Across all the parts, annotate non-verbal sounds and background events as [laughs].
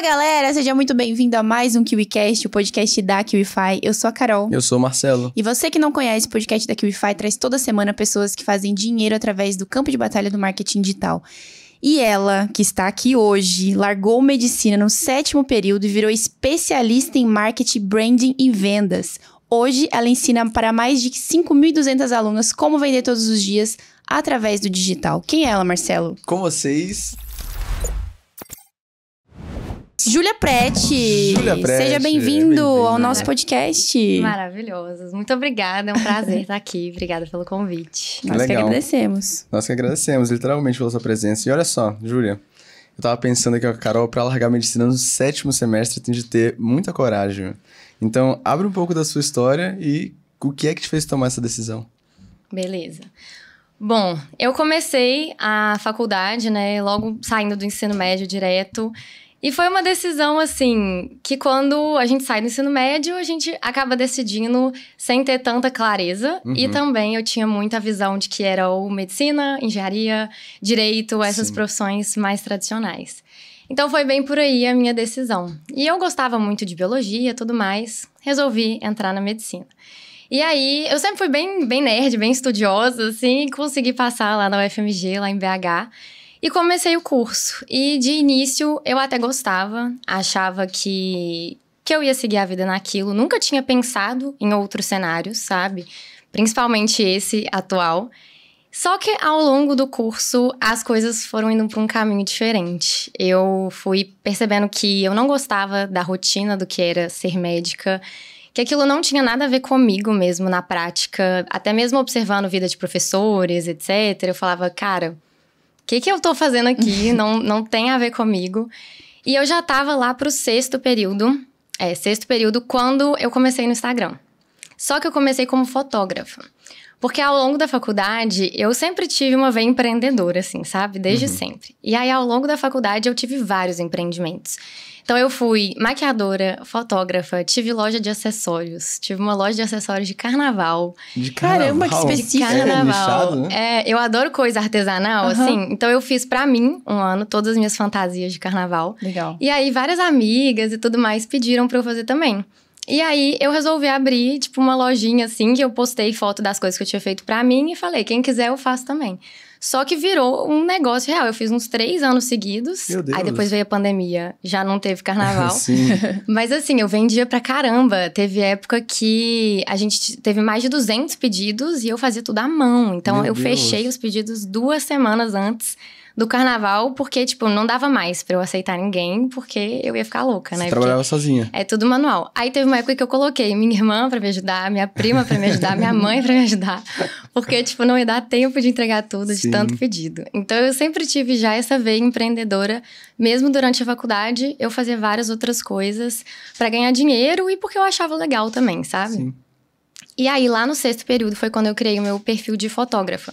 Fala galera, seja muito bem-vindo a mais um KiwiCast, o podcast da KiwiFi. Eu sou a Carol. Eu sou o Marcelo. E você que não conhece o podcast da KiwiFi, traz toda semana pessoas que fazem dinheiro através do campo de batalha do marketing digital. E ela, que está aqui hoje, largou medicina no sétimo período e virou especialista em marketing, branding e vendas. Hoje, ela ensina para mais de 5.200 alunas como vender todos os dias através do digital. Quem é ela, Marcelo? Com vocês, Júlia Prete. Júlia Prete. Seja bem-vindo bem ao nosso podcast. Maravilhosos. Muito obrigada. É um prazer estar aqui. Obrigada pelo convite. Nós Legal. que agradecemos. Nós que agradecemos, literalmente, pela sua presença. E olha só, Júlia. Eu tava pensando aqui com a Carol, para largar medicina no sétimo semestre, tem de ter muita coragem. Então, abre um pouco da sua história e o que é que te fez tomar essa decisão? Beleza. Bom, eu comecei a faculdade, né, logo saindo do ensino médio direto. E foi uma decisão, assim, que quando a gente sai do ensino médio, a gente acaba decidindo sem ter tanta clareza. Uhum. E também eu tinha muita visão de que era ou medicina, engenharia, direito, essas Sim. profissões mais tradicionais. Então foi bem por aí a minha decisão. E eu gostava muito de biologia tudo mais, resolvi entrar na medicina. E aí, eu sempre fui bem, bem nerd, bem estudiosa, assim, e consegui passar lá na UFMG, lá em BH. E comecei o curso. E de início eu até gostava, achava que que eu ia seguir a vida naquilo. Nunca tinha pensado em outros cenários, sabe? Principalmente esse atual. Só que ao longo do curso as coisas foram indo para um caminho diferente. Eu fui percebendo que eu não gostava da rotina do que era ser médica, que aquilo não tinha nada a ver comigo mesmo na prática, até mesmo observando vida de professores, etc. Eu falava, cara, que, que eu tô fazendo aqui? [laughs] não, não tem a ver comigo. E eu já tava lá pro sexto período, é, sexto período, quando eu comecei no Instagram. Só que eu comecei como fotógrafa. Porque ao longo da faculdade, eu sempre tive uma veia empreendedora, assim, sabe? Desde uhum. sempre. E aí, ao longo da faculdade, eu tive vários empreendimentos. Então, eu fui maquiadora, fotógrafa, tive loja de acessórios, tive uma loja de acessórios de carnaval. De carnaval. Caramba, que específico. De carnaval. É, lixado, né? é, eu adoro coisa artesanal, uhum. assim. Então, eu fiz para mim, um ano, todas as minhas fantasias de carnaval. Legal. E aí, várias amigas e tudo mais pediram pra eu fazer também. E aí eu resolvi abrir, tipo, uma lojinha assim, que eu postei foto das coisas que eu tinha feito para mim e falei, quem quiser eu faço também. Só que virou um negócio real. Eu fiz uns três anos seguidos. Meu Deus. Aí depois veio a pandemia, já não teve carnaval. [laughs] Sim. [laughs] Mas assim, eu vendia pra caramba. Teve época que a gente teve mais de 200 pedidos e eu fazia tudo à mão. Então Meu eu Deus. fechei os pedidos duas semanas antes do carnaval, porque, tipo, não dava mais para eu aceitar ninguém, porque eu ia ficar louca, né? Você trabalhava porque sozinha. É tudo manual. Aí teve uma época que eu coloquei minha irmã para me ajudar, minha prima para me ajudar, minha [laughs] mãe para me ajudar, porque, tipo, não ia dar tempo de entregar tudo Sim. de tanto pedido. Então, eu sempre tive já essa veia empreendedora, mesmo durante a faculdade, eu fazia várias outras coisas para ganhar dinheiro e porque eu achava legal também, sabe? Sim. E aí, lá no sexto período, foi quando eu criei o meu perfil de fotógrafa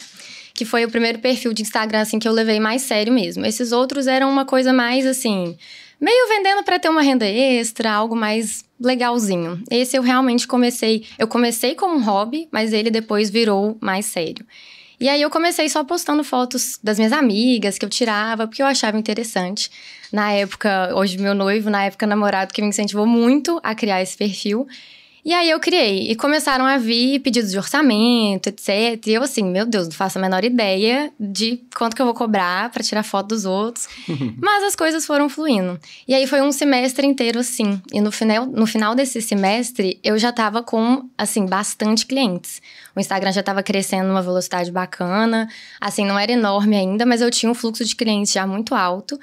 que foi o primeiro perfil de Instagram, assim, que eu levei mais sério mesmo. Esses outros eram uma coisa mais, assim, meio vendendo para ter uma renda extra, algo mais legalzinho. Esse eu realmente comecei, eu comecei como um hobby, mas ele depois virou mais sério. E aí eu comecei só postando fotos das minhas amigas que eu tirava, porque eu achava interessante. Na época, hoje meu noivo, na época namorado, que me incentivou muito a criar esse perfil. E aí eu criei. E começaram a vir pedidos de orçamento, etc. E eu assim, meu Deus, não faço a menor ideia de quanto que eu vou cobrar para tirar foto dos outros. [laughs] Mas as coisas foram fluindo. E aí foi um semestre inteiro assim. E no final, no final desse semestre, eu já tava com, assim, bastante clientes. O Instagram já estava crescendo numa velocidade bacana. Assim, não era enorme ainda, mas eu tinha um fluxo de clientes já muito alto.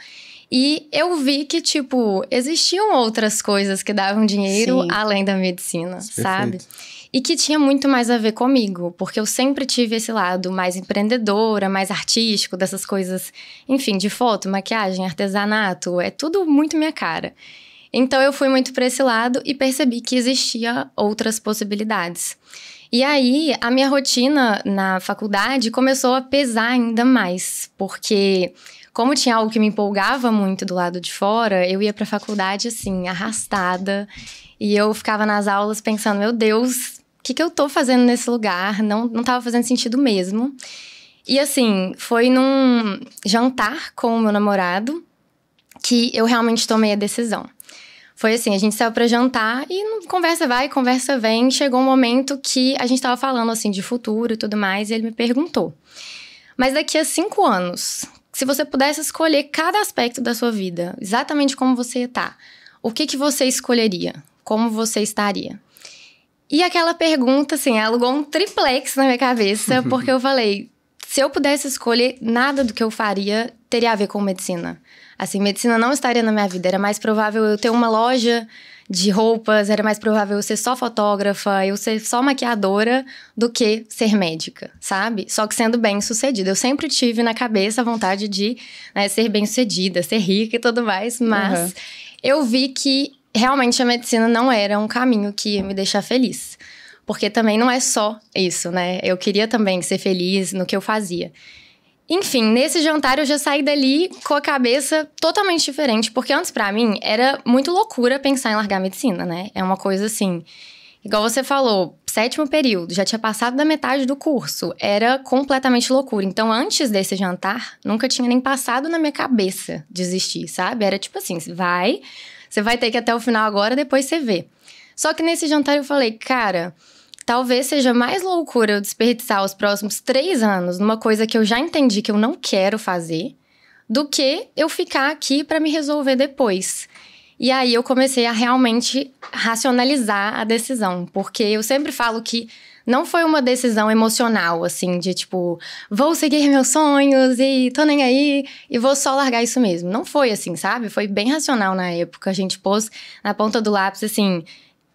E eu vi que, tipo, existiam outras coisas que davam dinheiro Sim. além da medicina, Perfeito. sabe? e que tinha muito mais a ver comigo, porque eu sempre tive esse lado mais empreendedora, mais artístico, dessas coisas, enfim, de foto, maquiagem, artesanato, é tudo muito minha cara. Então eu fui muito para esse lado e percebi que existia outras possibilidades. E aí, a minha rotina na faculdade começou a pesar ainda mais, porque como tinha algo que me empolgava muito do lado de fora, eu ia para a faculdade assim, arrastada, e eu ficava nas aulas pensando, meu Deus, o que, que eu tô fazendo nesse lugar? Não, não tava fazendo sentido mesmo. E assim, foi num jantar com o meu namorado que eu realmente tomei a decisão foi assim, a gente saiu para jantar e conversa vai, conversa vem. Chegou um momento que a gente estava falando assim de futuro e tudo mais, e ele me perguntou: Mas daqui a cinco anos, se você pudesse escolher cada aspecto da sua vida, exatamente como você está, o que, que você escolheria? Como você estaria? E aquela pergunta, assim, alugou um triplex na minha cabeça, [laughs] porque eu falei: se eu pudesse escolher, nada do que eu faria teria a ver com medicina. Assim, medicina não estaria na minha vida. Era mais provável eu ter uma loja de roupas, era mais provável eu ser só fotógrafa, eu ser só maquiadora, do que ser médica, sabe? Só que sendo bem sucedida. Eu sempre tive na cabeça a vontade de né, ser bem sucedida, ser rica e tudo mais, mas uhum. eu vi que realmente a medicina não era um caminho que ia me deixar feliz. Porque também não é só isso, né? Eu queria também ser feliz no que eu fazia. Enfim, nesse jantar eu já saí dali com a cabeça totalmente diferente, porque antes para mim era muito loucura pensar em largar a medicina, né? É uma coisa assim, igual você falou, sétimo período, já tinha passado da metade do curso, era completamente loucura. Então, antes desse jantar, nunca tinha nem passado na minha cabeça desistir, sabe? Era tipo assim, vai, você vai ter que ir até o final agora, depois você vê. Só que nesse jantar eu falei, cara, Talvez seja mais loucura eu desperdiçar os próximos três anos numa coisa que eu já entendi que eu não quero fazer, do que eu ficar aqui para me resolver depois. E aí eu comecei a realmente racionalizar a decisão, porque eu sempre falo que não foi uma decisão emocional, assim, de tipo, vou seguir meus sonhos e tô nem aí e vou só largar isso mesmo. Não foi assim, sabe? Foi bem racional na época. A gente pôs na ponta do lápis, assim,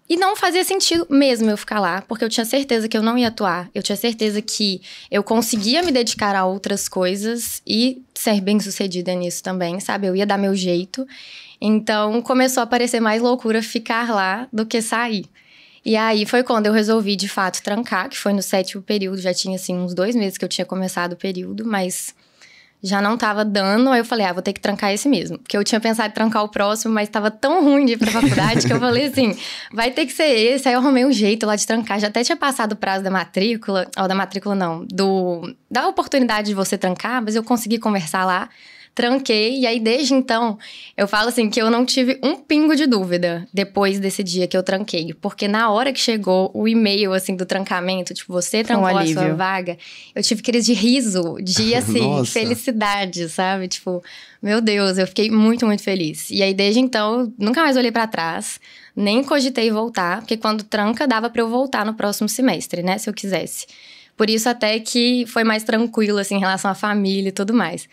e não fazia sentido mesmo eu ficar lá, porque eu tinha certeza que eu não ia atuar. Eu tinha certeza que eu conseguia me dedicar a outras coisas e ser bem sucedida nisso também, sabe? Eu ia dar meu jeito. Então começou a parecer mais loucura ficar lá do que sair. E aí foi quando eu resolvi de fato trancar, que foi no sétimo período, já tinha assim uns dois meses que eu tinha começado o período, mas já não tava dando, aí eu falei, ah, vou ter que trancar esse mesmo. Porque eu tinha pensado em trancar o próximo, mas tava tão ruim de ir pra faculdade que eu falei assim, [laughs] vai ter que ser esse. Aí eu arrumei um jeito lá de trancar, já até tinha passado o prazo da matrícula, ou da matrícula não, do da oportunidade de você trancar, mas eu consegui conversar lá tranquei. E aí, desde então, eu falo assim que eu não tive um pingo de dúvida depois desse dia que eu tranquei. Porque na hora que chegou o e-mail, assim, do trancamento, tipo, você trancou um a sua vaga, eu tive crise de riso, de, [laughs] assim, felicidade, sabe? Tipo, meu Deus, eu fiquei muito, muito feliz. E aí, desde então, nunca mais olhei para trás, nem cogitei voltar, porque quando tranca, dava para eu voltar no próximo semestre, né? Se eu quisesse. Por isso até que foi mais tranquilo, assim, em relação à família e tudo mais.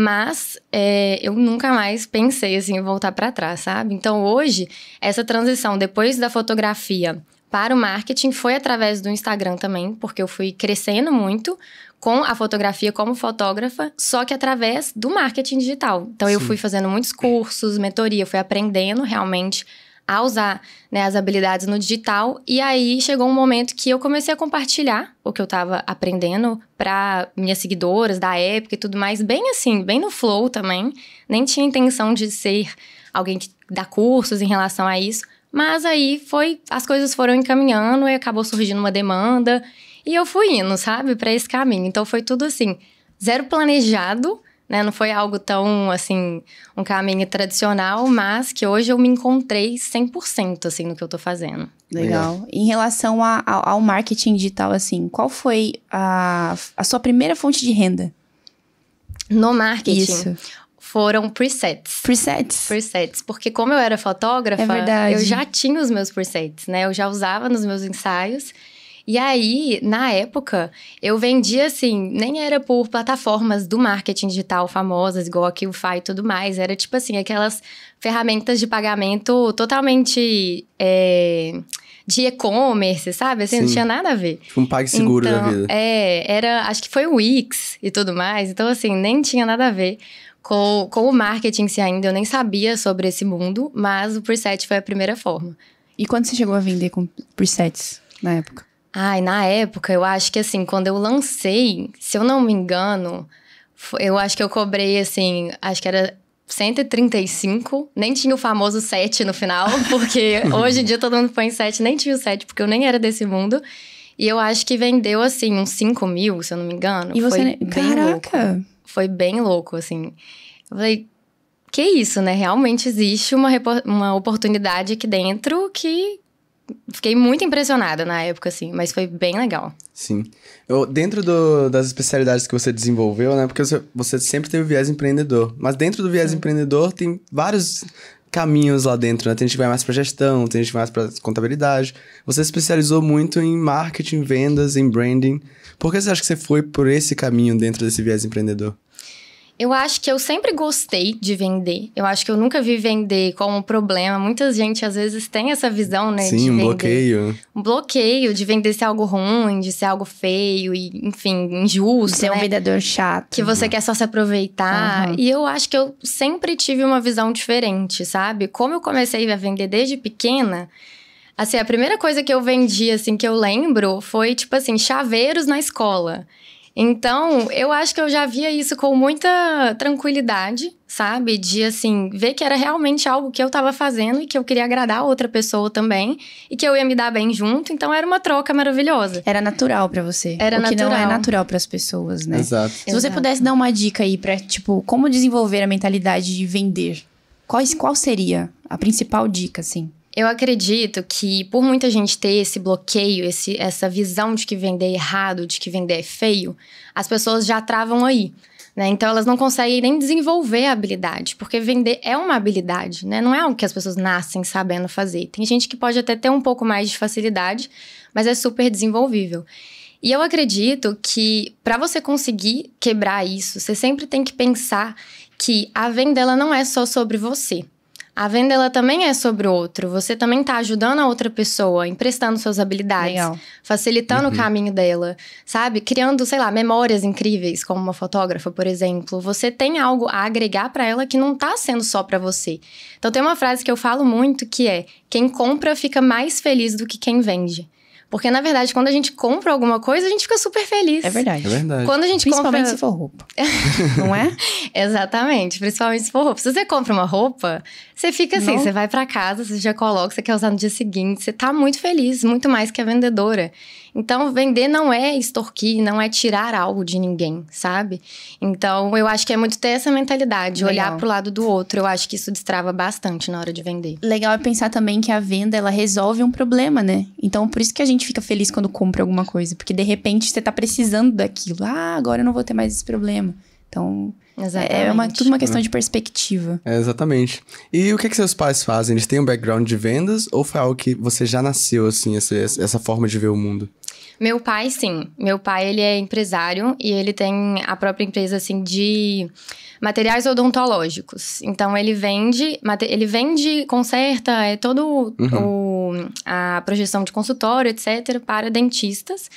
Mas é, eu nunca mais pensei assim em voltar para trás, sabe? Então hoje, essa transição depois da fotografia para o marketing foi através do Instagram também, porque eu fui crescendo muito com a fotografia como fotógrafa, só que através do marketing digital. Então Sim. eu fui fazendo muitos cursos, mentoria, fui aprendendo realmente a usar né, as habilidades no digital. E aí chegou um momento que eu comecei a compartilhar o que eu estava aprendendo para minhas seguidoras da época e tudo mais, bem assim, bem no flow também. Nem tinha intenção de ser alguém que dá cursos em relação a isso. Mas aí foi, as coisas foram encaminhando e acabou surgindo uma demanda. E eu fui indo, sabe, para esse caminho. Então foi tudo assim, zero planejado, né? Não foi algo tão, assim, um caminho tradicional, mas que hoje eu me encontrei 100%, assim, no que eu tô fazendo. Legal. Em relação a, a, ao marketing digital, assim, qual foi a, a sua primeira fonte de renda? No marketing? Isso foram presets. Presets? Presets, porque como eu era fotógrafa, é eu já tinha os meus presets, né? Eu já usava nos meus ensaios. E aí, na época, eu vendia assim, nem era por plataformas do marketing digital famosas, igual a QFI e tudo mais, era tipo assim, aquelas ferramentas de pagamento totalmente. É de e-commerce, sabe? Assim, Sim. não tinha nada a ver. Tipo um PagSeguro então, da vida. É, era, acho que foi o Wix e tudo mais. Então, assim, nem tinha nada a ver com, com o marketing se ainda. Eu nem sabia sobre esse mundo, mas o preset foi a primeira forma. E quando você chegou a vender com presets na época? Ai, na época, eu acho que assim, quando eu lancei, se eu não me engano, eu acho que eu cobrei assim, acho que era 135, nem tinha o famoso 7 no final, [laughs] porque hoje em dia todo mundo põe 7, nem tinha o 7, porque eu nem era desse mundo. E eu acho que vendeu, assim, uns 5 mil, se eu não me engano. E você... Foi bem Caraca! Louco. Foi bem louco, assim. Eu falei, que isso, né? Realmente existe uma, uma oportunidade aqui dentro que fiquei muito impressionada na época, assim, mas foi bem legal. Sim. Eu, dentro do, das especialidades que você desenvolveu, né? Porque você, você sempre teve o viés empreendedor. Mas dentro do viés Sim. empreendedor tem vários caminhos lá dentro, né? Tem gente que vai mais para gestão, tem gente que vai mais para contabilidade. Você se especializou muito em marketing, vendas, em branding. Por que você acha que você foi por esse caminho dentro desse viés empreendedor? Eu acho que eu sempre gostei de vender. Eu acho que eu nunca vi vender como um problema. Muita gente às vezes tem essa visão, né? Sim, um bloqueio. Um bloqueio de vender ser é algo ruim, de ser algo feio e, enfim, injusto. Ser né? um vendedor chato. Que você quer só se aproveitar. Uhum. E eu acho que eu sempre tive uma visão diferente, sabe? Como eu comecei a vender desde pequena. Assim, a primeira coisa que eu vendi, assim, que eu lembro foi, tipo assim, chaveiros na escola. Então, eu acho que eu já via isso com muita tranquilidade, sabe? De assim, ver que era realmente algo que eu estava fazendo e que eu queria agradar a outra pessoa também e que eu ia me dar bem junto, então era uma troca maravilhosa. Era natural para você. Era o natural. que não é natural para as pessoas, né? Exato. Se Exato. você pudesse dar uma dica aí para, tipo, como desenvolver a mentalidade de vender, qual, qual seria a principal dica, assim? Eu acredito que por muita gente ter esse bloqueio, esse, essa visão de que vender é errado, de que vender é feio, as pessoas já travam aí. Né? Então elas não conseguem nem desenvolver a habilidade, porque vender é uma habilidade, né? não é algo que as pessoas nascem sabendo fazer. Tem gente que pode até ter um pouco mais de facilidade, mas é super desenvolvível. E eu acredito que para você conseguir quebrar isso, você sempre tem que pensar que a venda ela não é só sobre você. A venda ela também é sobre o outro. Você também está ajudando a outra pessoa, emprestando suas habilidades, Legal. facilitando uhum. o caminho dela, sabe? Criando, sei lá, memórias incríveis, como uma fotógrafa, por exemplo. Você tem algo a agregar para ela que não está sendo só para você. Então tem uma frase que eu falo muito que é: quem compra fica mais feliz do que quem vende. Porque, na verdade, quando a gente compra alguma coisa, a gente fica super feliz. É verdade. É verdade. Quando a gente Principalmente compra... se for roupa. [laughs] Não é? Exatamente. Principalmente se for roupa. Se você compra uma roupa, você fica assim, Não. você vai para casa, você já coloca, você quer usar no dia seguinte, você tá muito feliz, muito mais que a vendedora. Então, vender não é extorquir, não é tirar algo de ninguém, sabe? Então, eu acho que é muito ter essa mentalidade, Legal. olhar pro lado do outro. Eu acho que isso destrava bastante na hora de vender. Legal é pensar também que a venda, ela resolve um problema, né? Então, por isso que a gente fica feliz quando compra alguma coisa, porque de repente você tá precisando daquilo. Ah, agora eu não vou ter mais esse problema. Então, Exatamente. É, é uma, tudo uma questão de perspectiva. É, exatamente. E o que, é que seus pais fazem? Eles têm um background de vendas ou foi algo que você já nasceu, assim, essa, essa forma de ver o mundo? Meu pai, sim. Meu pai, ele é empresário e ele tem a própria empresa, assim, de materiais odontológicos. Então, ele vende, ele vende, conserta, é todo uhum. o, a projeção de consultório, etc., para dentistas.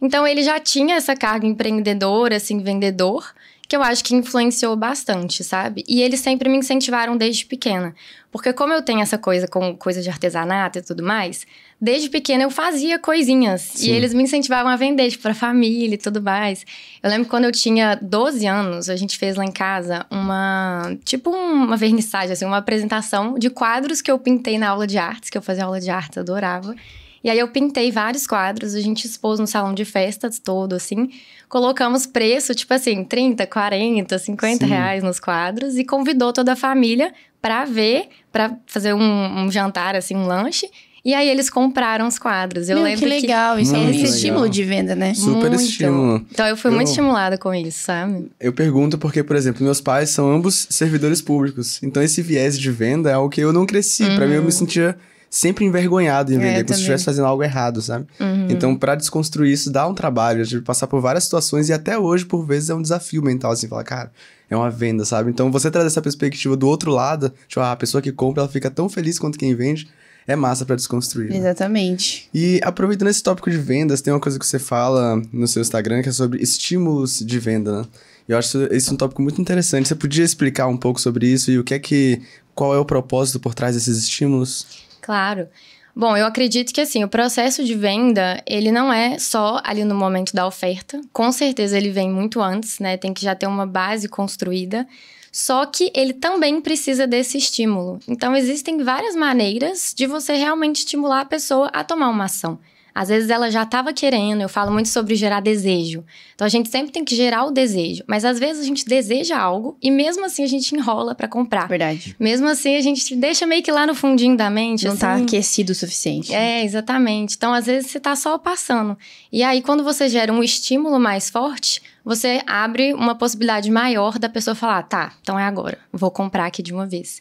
Então, ele já tinha essa carga empreendedora, assim, vendedor que eu acho que influenciou bastante, sabe? E eles sempre me incentivaram desde pequena. Porque como eu tenho essa coisa com coisa de artesanato e tudo mais, desde pequena eu fazia coisinhas. Sim. E eles me incentivavam a vender, tipo, pra família e tudo mais. Eu lembro quando eu tinha 12 anos, a gente fez lá em casa uma... Tipo uma vernissagem, assim, uma apresentação de quadros que eu pintei na aula de artes, que eu fazia aula de artes, adorava. E aí eu pintei vários quadros, a gente expôs no salão de festas todo, assim. Colocamos preço, tipo assim, 30, 40, 50 Sim. reais nos quadros e convidou toda a família para ver, para fazer um, um jantar, assim, um lanche. E aí eles compraram os quadros. Eu Meu, lembro que legal, que isso é um hum, estímulo de venda, né? Super muito. estímulo. Então eu fui eu... muito estimulada com isso, sabe? Eu pergunto porque, por exemplo, meus pais são ambos servidores públicos. Então esse viés de venda é algo que eu não cresci. Uhum. Para mim eu me uhum. sentia sempre envergonhado em vender, é, como também. se estivesse fazendo algo errado, sabe? Uhum. Então, para desconstruir isso dá um trabalho, de tipo, passar por várias situações e até hoje, por vezes, é um desafio mental, assim, falar, cara, é uma venda, sabe? Então, você trazer essa perspectiva do outro lado, tipo, ah, a pessoa que compra, ela fica tão feliz quanto quem vende, é massa para desconstruir. Né? Exatamente. E aproveitando esse tópico de vendas, tem uma coisa que você fala no seu Instagram que é sobre estímulos de venda, né? Eu acho isso é um tópico muito interessante. Você podia explicar um pouco sobre isso e o que é que qual é o propósito por trás desses estímulos? Claro. Bom, eu acredito que assim, o processo de venda, ele não é só ali no momento da oferta. Com certeza ele vem muito antes, né? Tem que já ter uma base construída. Só que ele também precisa desse estímulo. Então existem várias maneiras de você realmente estimular a pessoa a tomar uma ação. Às vezes ela já estava querendo, eu falo muito sobre gerar desejo. Então a gente sempre tem que gerar o desejo, mas às vezes a gente deseja algo e mesmo assim a gente enrola para comprar. Verdade. Mesmo assim a gente deixa meio que lá no fundinho da mente, não tá assim, tá aquecido o suficiente. É, exatamente. Então às vezes você tá só passando. E aí quando você gera um estímulo mais forte, você abre uma possibilidade maior da pessoa falar: "Tá, então é agora. Vou comprar aqui de uma vez".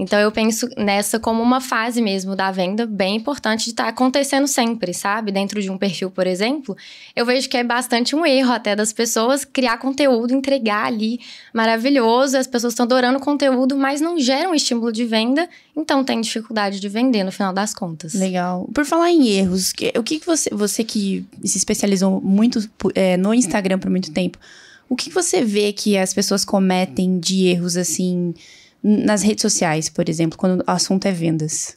Então eu penso nessa como uma fase mesmo da venda bem importante de estar tá acontecendo sempre, sabe? Dentro de um perfil, por exemplo, eu vejo que é bastante um erro até das pessoas criar conteúdo, entregar ali maravilhoso, as pessoas estão adorando o conteúdo, mas não geram um estímulo de venda, então tem dificuldade de vender no final das contas. Legal. Por falar em erros, o que, que você, você que se especializou muito é, no Instagram por muito tempo, o que, que você vê que as pessoas cometem de erros assim? nas redes sociais, por exemplo, quando o assunto é vendas?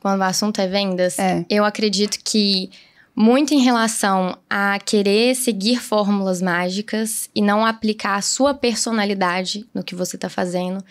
Quando o assunto é vendas, é. eu acredito que muito em relação a querer seguir fórmulas mágicas e não aplicar a sua personalidade no que você está fazendo.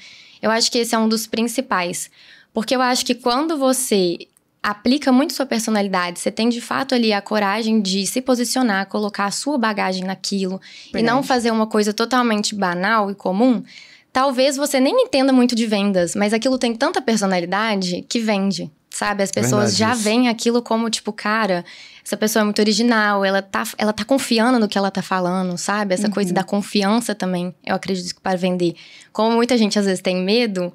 Eu acho que esse é um dos principais. Porque eu acho que quando você aplica muito sua personalidade, você tem de fato ali a coragem de se posicionar, colocar a sua bagagem naquilo Verdade. e não fazer uma coisa totalmente banal e comum, Talvez você nem entenda muito de vendas, mas aquilo tem tanta personalidade que vende, sabe? As pessoas Verdade, já isso. veem aquilo como tipo, cara, essa pessoa é muito original, ela tá, ela tá confiando no que ela tá falando, sabe? Essa uhum. coisa da confiança também, eu acredito que para vender. Como muita gente às vezes tem medo,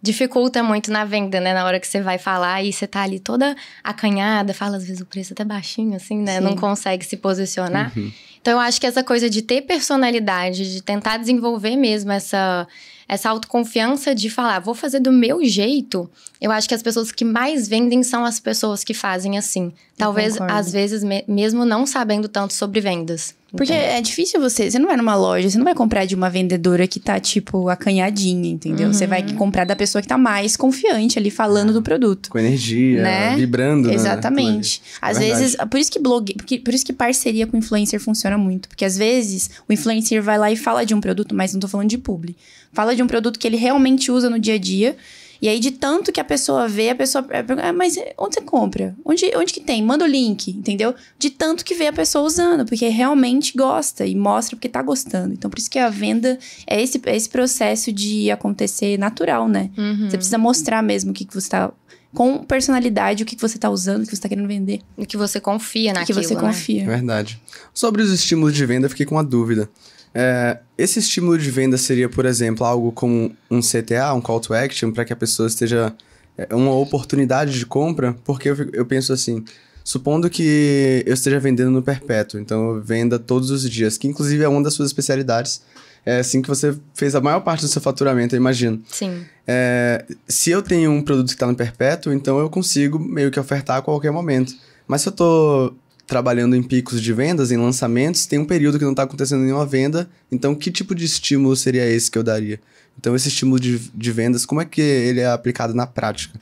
dificulta muito na venda, né? Na hora que você vai falar e você tá ali toda acanhada, fala às vezes o preço até tá baixinho, assim, né? Sim. Não consegue se posicionar. Uhum. Então eu acho que essa coisa de ter personalidade, de tentar desenvolver mesmo essa essa autoconfiança de falar, vou fazer do meu jeito, eu acho que as pessoas que mais vendem são as pessoas que fazem assim. Talvez, às vezes, me mesmo não sabendo tanto sobre vendas. Porque é difícil você. Você não vai numa loja, você não vai comprar de uma vendedora que tá, tipo, acanhadinha, entendeu? Uhum. Você vai uhum. comprar da pessoa que tá mais confiante ali falando do produto. Com energia, né? vibrando. Né? Exatamente. Né? Às é vezes. Por isso que blog. Porque, por isso que parceria com influencer funciona muito. Porque às vezes o influencer vai lá e fala de um produto, mas não tô falando de publi. Fala de um produto que ele realmente usa no dia a dia. E aí, de tanto que a pessoa vê, a pessoa pergunta, é, ah, é, mas onde você compra? Onde, onde que tem? Manda o link, entendeu? De tanto que vê a pessoa usando, porque realmente gosta e mostra porque tá gostando. Então, por isso que a venda é esse, é esse processo de acontecer natural, né? Uhum. Você precisa mostrar mesmo o que, que você tá. Com personalidade, o que, que você tá usando, o que você tá querendo vender. O que você confia naquilo. O que você né? confia. Verdade. Sobre os estímulos de venda, eu fiquei com uma dúvida. É, esse estímulo de venda seria, por exemplo, algo como um CTA, um call to action, para que a pessoa esteja. É, uma oportunidade de compra, porque eu, eu penso assim. Supondo que eu esteja vendendo no perpétuo, então venda todos os dias, que inclusive é uma das suas especialidades. É assim que você fez a maior parte do seu faturamento, eu imagino. Sim. É, se eu tenho um produto que está no perpétuo, então eu consigo meio que ofertar a qualquer momento. Mas se eu estou trabalhando em picos de vendas, em lançamentos, tem um período que não está acontecendo nenhuma venda. Então, que tipo de estímulo seria esse que eu daria? Então, esse estímulo de, de vendas, como é que ele é aplicado na prática?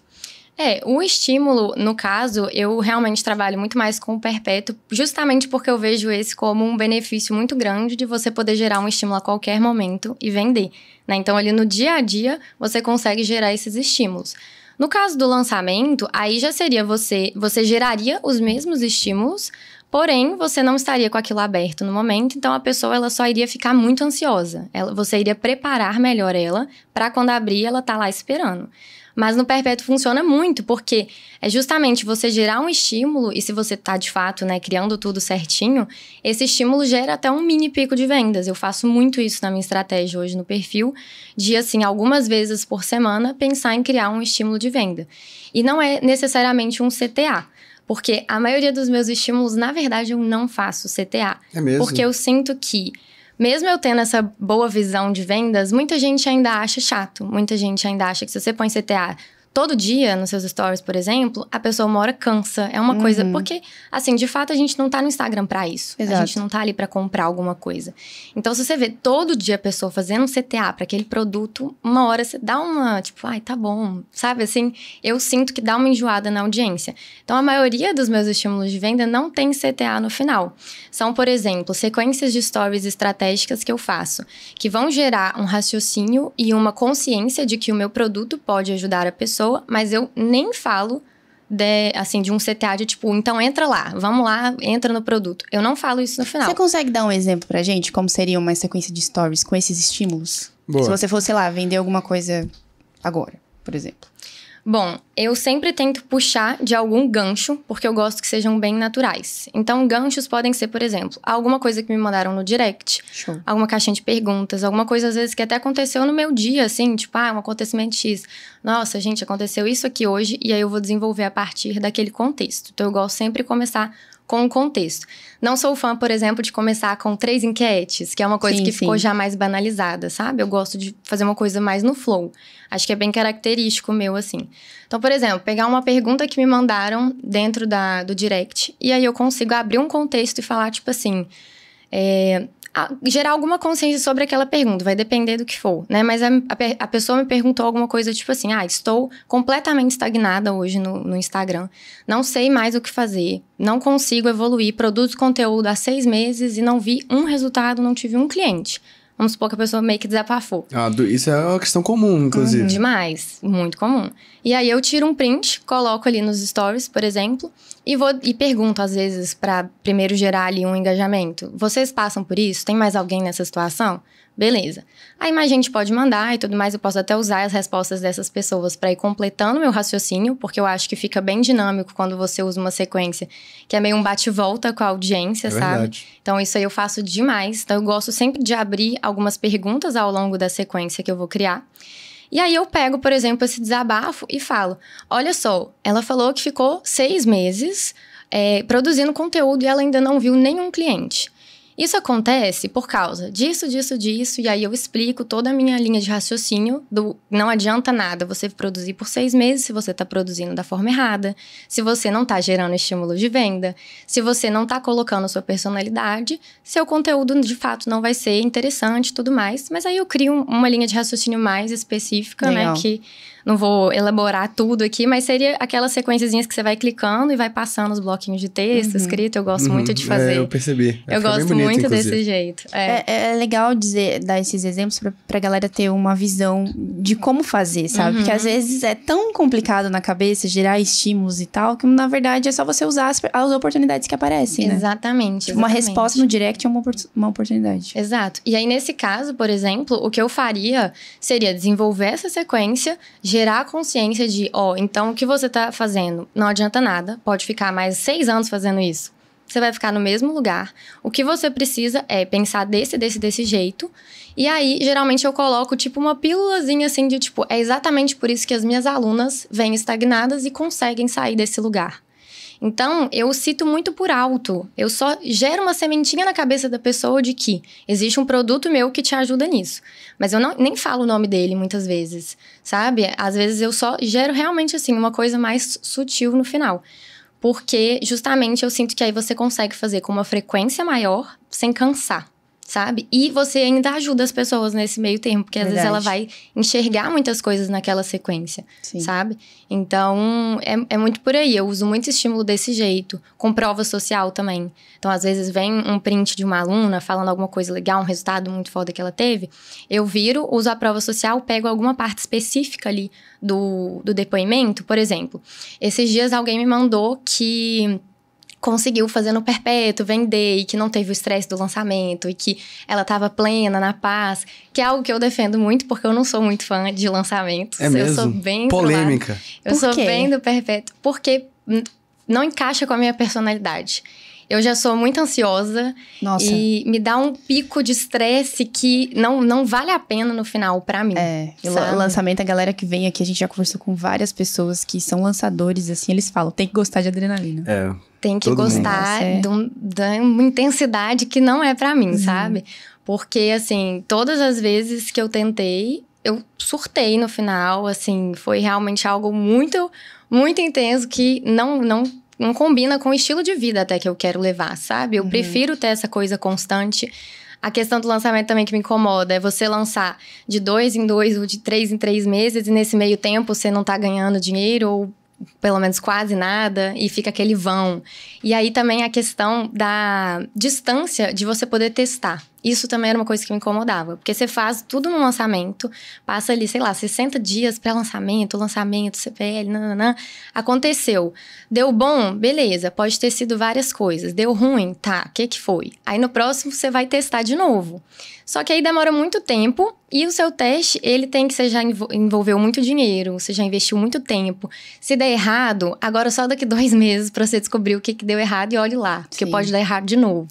É, o estímulo, no caso, eu realmente trabalho muito mais com o perpétuo, justamente porque eu vejo esse como um benefício muito grande de você poder gerar um estímulo a qualquer momento e vender. Né? Então, ali no dia a dia, você consegue gerar esses estímulos. No caso do lançamento, aí já seria você, você geraria os mesmos estímulos, porém você não estaria com aquilo aberto no momento, então a pessoa ela só iria ficar muito ansiosa. Ela, você iria preparar melhor ela para quando abrir ela tá lá esperando. Mas no perpétuo funciona muito, porque é justamente você gerar um estímulo, e se você está de fato, né, criando tudo certinho, esse estímulo gera até um mini pico de vendas. Eu faço muito isso na minha estratégia hoje no perfil, de assim, algumas vezes por semana, pensar em criar um estímulo de venda. E não é necessariamente um CTA. Porque a maioria dos meus estímulos, na verdade, eu não faço CTA. É mesmo? Porque eu sinto que mesmo eu tendo essa boa visão de vendas, muita gente ainda acha chato. Muita gente ainda acha que se você põe CTA todo dia nos seus stories, por exemplo, a pessoa uma hora cansa. É uma uhum. coisa. Porque, assim, de fato, a gente não tá no Instagram para isso. Exato. A gente não tá ali para comprar alguma coisa. Então, se você vê todo dia a pessoa fazendo um CTA para aquele produto, uma hora você dá uma, tipo, ai, tá bom. Sabe assim? Eu sinto que dá uma enjoada na audiência. Então, a maioria dos meus estímulos de venda não tem CTA no final. São, por exemplo, sequências de stories estratégicas que eu faço, que vão gerar um raciocínio e uma consciência de que o meu produto pode ajudar a pessoa pessoa, mas eu nem falo de, assim, de um CTA de tipo, então entra lá, vamos lá, entra no produto. Eu não falo isso no final. Você consegue dar um exemplo pra gente como seria uma sequência de stories com esses estímulos? Boa. Se você fosse, sei lá, vender alguma coisa agora, por exemplo. Bom, eu sempre tento puxar de algum gancho, porque eu gosto que sejam bem naturais. Então, ganchos podem ser, por exemplo, alguma coisa que me mandaram no direct, Show. alguma caixinha de perguntas, alguma coisa, às vezes, que até aconteceu no meu dia, assim, tipo, ah, um acontecimento X. Nossa, gente, aconteceu isso aqui hoje, e aí eu vou desenvolver a partir daquele contexto. Então, eu gosto sempre de começar com o contexto. Não sou fã, por exemplo, de começar com três enquetes, que é uma coisa sim, que sim. ficou já mais banalizada, sabe? Eu gosto de fazer uma coisa mais no flow. Acho que é bem característico meu, assim. Então, por exemplo, pegar uma pergunta que me mandaram dentro da, do direct, e aí eu consigo abrir um contexto e falar, tipo assim. É, gerar alguma consciência sobre aquela pergunta, vai depender do que for, né? Mas a, a, a pessoa me perguntou alguma coisa tipo assim: ah, estou completamente estagnada hoje no, no, Instagram, não sei mais o que fazer, não consigo evoluir, produzo conteúdo há seis meses e não vi um resultado, não tive um cliente. Vamos supor que a pessoa meio que desabafou. Ah, isso é uma questão comum, inclusive. Uhum, demais, muito comum. E aí eu tiro um print, coloco ali nos stories, por exemplo, e, vou, e pergunto, às vezes, para primeiro gerar ali um engajamento: vocês passam por isso? Tem mais alguém nessa situação? Beleza. Aí mais gente pode mandar e tudo mais. Eu posso até usar as respostas dessas pessoas para ir completando meu raciocínio, porque eu acho que fica bem dinâmico quando você usa uma sequência que é meio um bate-volta com a audiência, é sabe? Verdade. Então isso aí eu faço demais. Então eu gosto sempre de abrir algumas perguntas ao longo da sequência que eu vou criar. E aí eu pego, por exemplo, esse desabafo e falo: olha só, ela falou que ficou seis meses é, produzindo conteúdo e ela ainda não viu nenhum cliente. Isso acontece por causa disso, disso, disso, e aí eu explico toda a minha linha de raciocínio do não adianta nada você produzir por seis meses se você está produzindo da forma errada, se você não está gerando estímulo de venda, se você não está colocando sua personalidade, seu conteúdo de fato não vai ser interessante e tudo mais. Mas aí eu crio uma linha de raciocínio mais específica, né, Legal. né? Que não vou elaborar tudo aqui, mas seria aquelas sequenciazinhas que você vai clicando e vai passando os bloquinhos de texto, uhum. escrito. Eu gosto uhum. muito de fazer. É, eu percebi. Vai eu gosto bonito, muito inclusive. desse jeito. É. É, é. legal dizer, dar esses exemplos pra, pra galera ter uma visão de como fazer, sabe? Uhum. Porque às vezes é tão complicado na cabeça gerar estímulos e tal, que na verdade é só você usar as, as oportunidades que aparecem, né? Exatamente, exatamente. Uma resposta no direct é uma, uma oportunidade. Exato. E aí, nesse caso, por exemplo, o que eu faria seria desenvolver essa sequência, gerar gerar a consciência de, ó, oh, então o que você tá fazendo não adianta nada, pode ficar mais seis anos fazendo isso. Você vai ficar no mesmo lugar. O que você precisa é pensar desse, desse, desse jeito. E aí, geralmente, eu coloco, tipo, uma pílulazinha assim de tipo, é exatamente por isso que as minhas alunas vêm estagnadas e conseguem sair desse lugar. Então, eu cito muito por alto. Eu só gero uma sementinha na cabeça da pessoa de que existe um produto meu que te ajuda nisso. Mas eu não, nem falo o nome dele muitas vezes, sabe? Às vezes eu só gero realmente assim uma coisa mais sutil no final. Porque justamente eu sinto que aí você consegue fazer com uma frequência maior sem cansar sabe? E você ainda ajuda as pessoas nesse meio tempo porque Verdade. às vezes ela vai enxergar muitas coisas naquela sequência, Sim. sabe? Então, é, é muito por aí. Eu uso muito estímulo desse jeito, com prova social também. Então, às vezes vem um print de uma aluna falando alguma coisa legal, um resultado muito foda que ela teve. Eu viro, uso a prova social, pego alguma parte específica ali do, do depoimento. Por exemplo, esses dias alguém me mandou que conseguiu fazer no perpétuo, vender, e que não teve o estresse do lançamento, e que ela estava plena, na paz, que é algo que eu defendo muito, porque eu não sou muito fã de lançamentos. É eu mesmo? sou bem. Polêmica. Eu Por sou quê? bem do perpétuo, porque não encaixa com a minha personalidade. Eu já sou muito ansiosa Nossa. e me dá um pico de estresse que não, não vale a pena no final para mim. É, o lançamento, a galera que vem aqui, a gente já conversou com várias pessoas que são lançadores, assim, eles falam, tem que gostar de adrenalina. É. Tem que gostar é. de, um, de, uma intensidade que não é para mim, uhum. sabe? Porque, assim, todas as vezes que eu tentei, eu surtei no final, assim, foi realmente algo muito, muito intenso que não, não não combina com o estilo de vida até que eu quero levar, sabe? Eu uhum. prefiro ter essa coisa constante. A questão do lançamento também que me incomoda é você lançar de dois em dois ou de três em três meses e nesse meio tempo você não tá ganhando dinheiro ou pelo menos quase nada e fica aquele vão. E aí também a questão da distância de você poder testar isso também era uma coisa que me incomodava. Porque você faz tudo no lançamento, passa ali, sei lá, 60 dias pré lançamento, lançamento, CPL, nananã. Aconteceu. Deu bom? Beleza, pode ter sido várias coisas. Deu ruim? Tá, o que que foi? Aí no próximo você vai testar de novo. Só que aí demora muito tempo e o seu teste, ele tem que ser já envolveu muito dinheiro, você já investiu muito tempo. Se der errado, agora só daqui [laughs] dois meses para você descobrir o que, que deu errado e olhe lá, porque Sim. pode dar errado de novo.